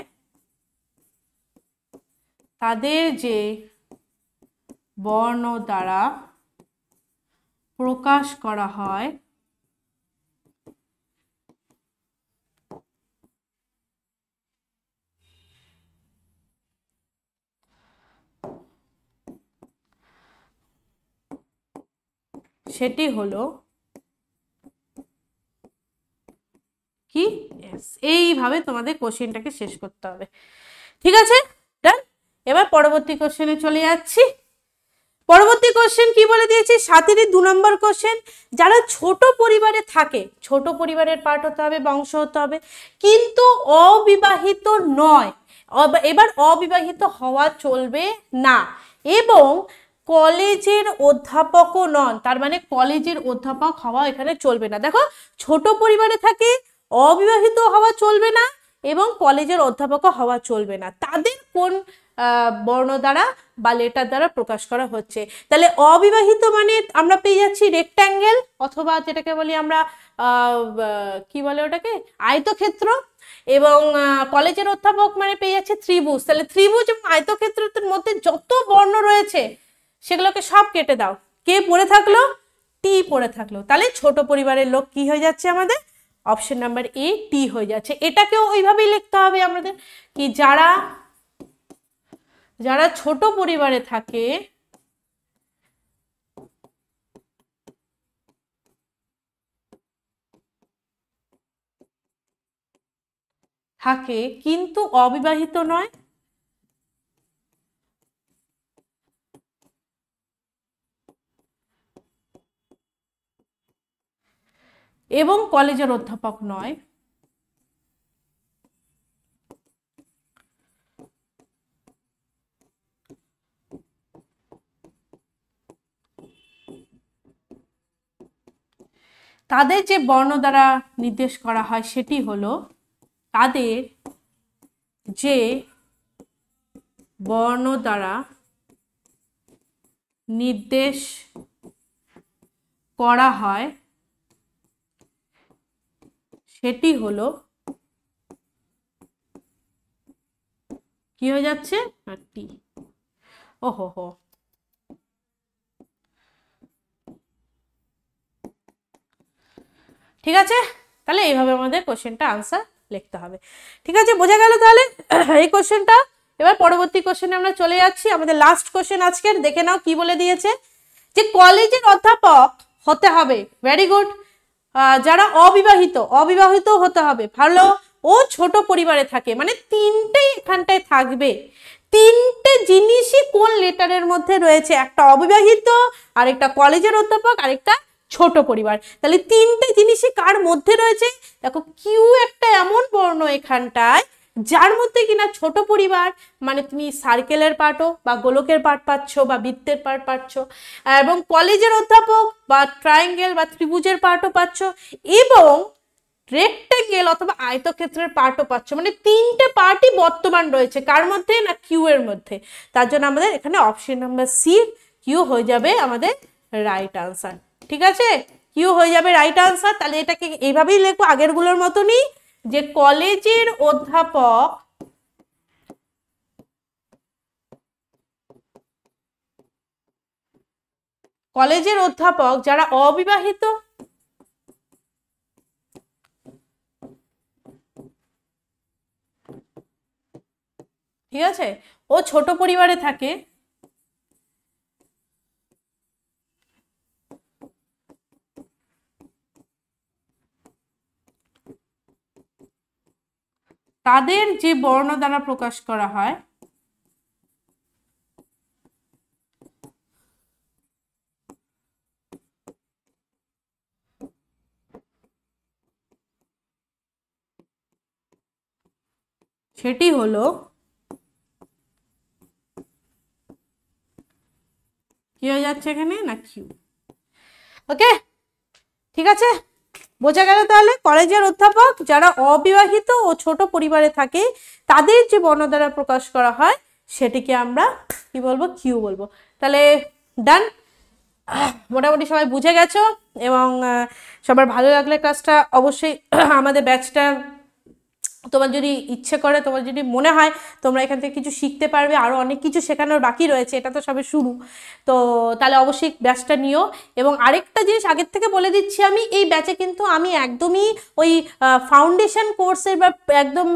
তাদের যে বর্ণ দ্বারা প্রকাশ করা হয় সেটি হলো কি এইভাবে তোমাদের কোশ্চেনটাকে শেষ করতে হবে ঠিক আছে ডান এবার পরবর্তী কোশ্চেনে চলে যাচ্ছি পরবর্তী কোশ্চেন কি বলে দিয়েছি সাতেরই দু নম্বর কোশ্চেন যারা ছোট পরিবারে থাকে ছোট পরিবারের পার্ট হতে হবে বংশ হতে হবে কিন্তু অবিবাহিত নয় এবার অবিবাহিত হওয়া চলবে না এবং কলেজের অধ্যাপকও নন তার মানে কলেজের অধ্যাপক হওয়া এখানে চলবে না দেখো ছোট পরিবারে থাকে অবিবাহিত হওয়া চলবে না এবং কলেজের অধ্যাপকও হওয়া চলবে না তাদের কোন বর্ণ দ্বারা বা লেটার দ্বারা প্রকাশ করা হচ্ছে তাহলে অবিবাহিত মানে আমরা পেয়ে যাচ্ছি রেক্ট্যাঙ্গেল অথবা যেটাকে বলি আমরা কি বলে ওটাকে আয়তক্ষেত্র এবং কলেজের অধ্যাপক মানে পেয়ে যাচ্ছে ত্রিভুজ তাহলে ত্রিভুজ এবং আয়তক্ষেত্রের মধ্যে যত বর্ণ রয়েছে সেগুলোকে সব কেটে দাও কে পড়ে থাকলো টি পড়ে থাকলো তাহলে ছোট পরিবারের লোক কি হয়ে যাচ্ছে আমাদের অপশন নাম্বার এ টি হয়ে যাচ্ছে এটাকেও ওইভাবেই লিখতে হবে আমাদের কি যারা যারা ছোট পরিবারে থাকে থাকে কিন্তু অবিবাহিত নয় এবং কলেজের অধ্যাপক নয় তাদের যে বর্ণ দ্বারা নির্দেশ করা হয় সেটি হলো তাদের যে বর্ণ দ্বারা নির্দেশ করা হয় সেটি হলো কি হয়ে যাচ্ছে টি ওহো হো ঠিক আছে তাহলে এইভাবে আমাদের কোশ্চেনটা আনসার লিখতে হবে ঠিক আছে বোঝা গেল তাহলে *clears throat* এই কোশ্চেনটা এবার পরবর্তী কোশ্চেনে আমরা চলে যাচ্ছি আমাদের লাস্ট কোশ্চেন আজকের দেখে নাও কি বলে দিয়েছে যে কলেজের অধ্যাপক হতে হবে ভেরি গুড যারা অবিবাহিত অবিবাহিত হতে হবে ভালো ও ছোট পরিবারে থাকে মানে তিনটেই এখানটায় থাকবে তিনটে জিনিসই কোন লেটারের মধ্যে রয়েছে একটা অবিবাহিত আরেকটা কলেজের অধ্যাপক আরেকটা ছোট পরিবার তাহলে তিনটে জিনিসই কার মধ্যে রয়েছে দেখো কিউ একটা এমন বর্ণ এখানটায় যার মধ্যে কিনা ছোট পরিবার মানে তুমি সার্কেলের পাঠও বা গোলকের পাঠ পাচ্ছ বা বৃত্তের পাঠ পাচ্ছ এবং কলেজের অধ্যাপক বা ট্রায়াঙ্গেল বা ত্রিভুজের পাঠও পাচ্ছ এবং রেক্টেঙ্গেল অথবা আয়তক্ষেত্রের পার্টও পাচ্ছ মানে তিনটে পার্টই বর্তমান রয়েছে কার মধ্যে না কিউ এর মধ্যে তার জন্য আমাদের এখানে অপশন নাম্বার সি কিউ হয়ে যাবে আমাদের রাইট আনসার ঠিক আছে কিউ হয়ে যাবে রাইট আনসার তাহলে এটাকে এইভাবেই লিখবো আগেরগুলোর মতনই যে কলেজের অধ্যাপক কলেজের অধ্যাপক যারা অবিবাহিত ঠিক আছে ও ছোট পরিবারে থাকে তাদের যে বর্ণ দ্বারা প্রকাশ করা হয় সেটি হলো কি হয়ে যাচ্ছে এখানে না কিউ ওকে ঠিক আছে বোঝা গেল তাহলে কলেজের অধ্যাপক যারা অবিবাহিত ও ছোট পরিবারে থাকে তাদের যে বর্ণ দ্বারা প্রকাশ করা হয় সেটিকে আমরা কি বলবো কিউ বলবো তাহলে ডান মোটামুটি সবাই বুঝে গেছো এবং সবার ভালো লাগলে ক্লাসটা অবশ্যই আমাদের ব্যাচটা তোমার যদি ইচ্ছে করে তোমার যদি মনে হয় তোমরা এখান থেকে কিছু শিখতে পারবে আরও অনেক কিছু শেখানোর বাকি রয়েছে এটা তো সবে শুরু তো তাহলে অবশ্যই ব্যাচটা নিও এবং আরেকটা জিনিস আগের থেকে বলে দিচ্ছি আমি এই ব্যাচে কিন্তু আমি একদমই ওই ফাউন্ডেশন কোর্সের বা একদম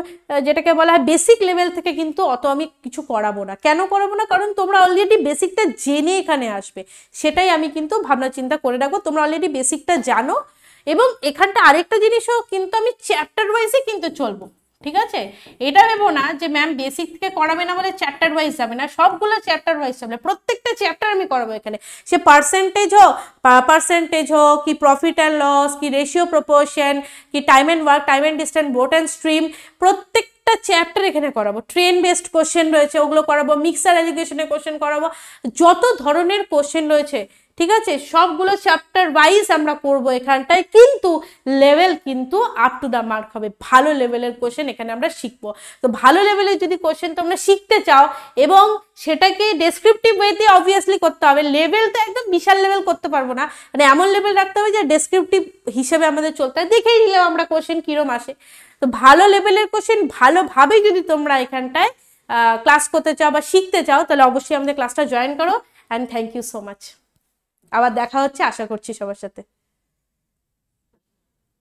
যেটাকে বলা হয় বেসিক লেভেল থেকে কিন্তু অত আমি কিছু করাবো না কেন করাবো না কারণ তোমরা অলরেডি বেসিকটা জেনে এখানে আসবে সেটাই আমি কিন্তু ভাবনা চিন্তা করে রাখবো তোমরা অলরেডি বেসিকটা জানো এবং এখানটা আরেকটা জিনিসও কিন্তু আমি চ্যাপ্টার ওয়াইজে কিন্তু চলবো ঠিক আছে এটা ভেবো না যে ম্যাম বেসিক থেকে করাবে না বলে চ্যাপ্টার ওয়াইজ যাবে না সবগুলো চ্যাপ্টার ওয়াইজ যাবে প্রত্যেকটা চ্যাপ্টার আমি করাবো এখানে সে পার্সেন্টেজ হোক পার্সেন্টেজ হোক কি প্রফিট অ্যান্ড লস কি রেশিও প্রপোর্শন কি time and work time and distant boat and stream প্রত্যেক প্রত্যেকটা চ্যাপ্টার এখানে করাবো ট্রেন বেসড কোশ্চেন রয়েছে ওগুলো করাবো মিক্সার এডুকেশনের কোশ্চেন করাবো যত ধরনের কোশ্চেন রয়েছে ঠিক আছে সবগুলো চ্যাপ্টার ওয়াইজ আমরা করব এখানটায় কিন্তু লেভেল কিন্তু আপ টু দ্য মার্ক হবে ভালো লেভেলের কোশ্চেন এখানে আমরা শিখব তো ভালো লেভেলের যদি কোশ্চেন তোমরা শিখতে চাও এবং সেটাকে ডেসক্রিপটিভ ওয়েতে অবভিয়াসলি করতে হবে লেভেল তো একদম বিশাল লেভেল করতে পারবো না মানে এমন লেভেল রাখতে হবে যে ডেসক্রিপটিভ হিসেবে আমাদের চলতে হয় দেখেই নিলাম আমরা কোশ্চেন কীরম আসে তো ভালো লেভেলের কোশ্চেন ভালোভাবে যদি তোমরা এখানটায় ক্লাস করতে চাও বা শিখতে চাও তাহলে অবশ্যই আমাদের ক্লাসটা জয়েন করো and thank you so much আবার দেখা হচ্ছে আশা করছি সবার সাথে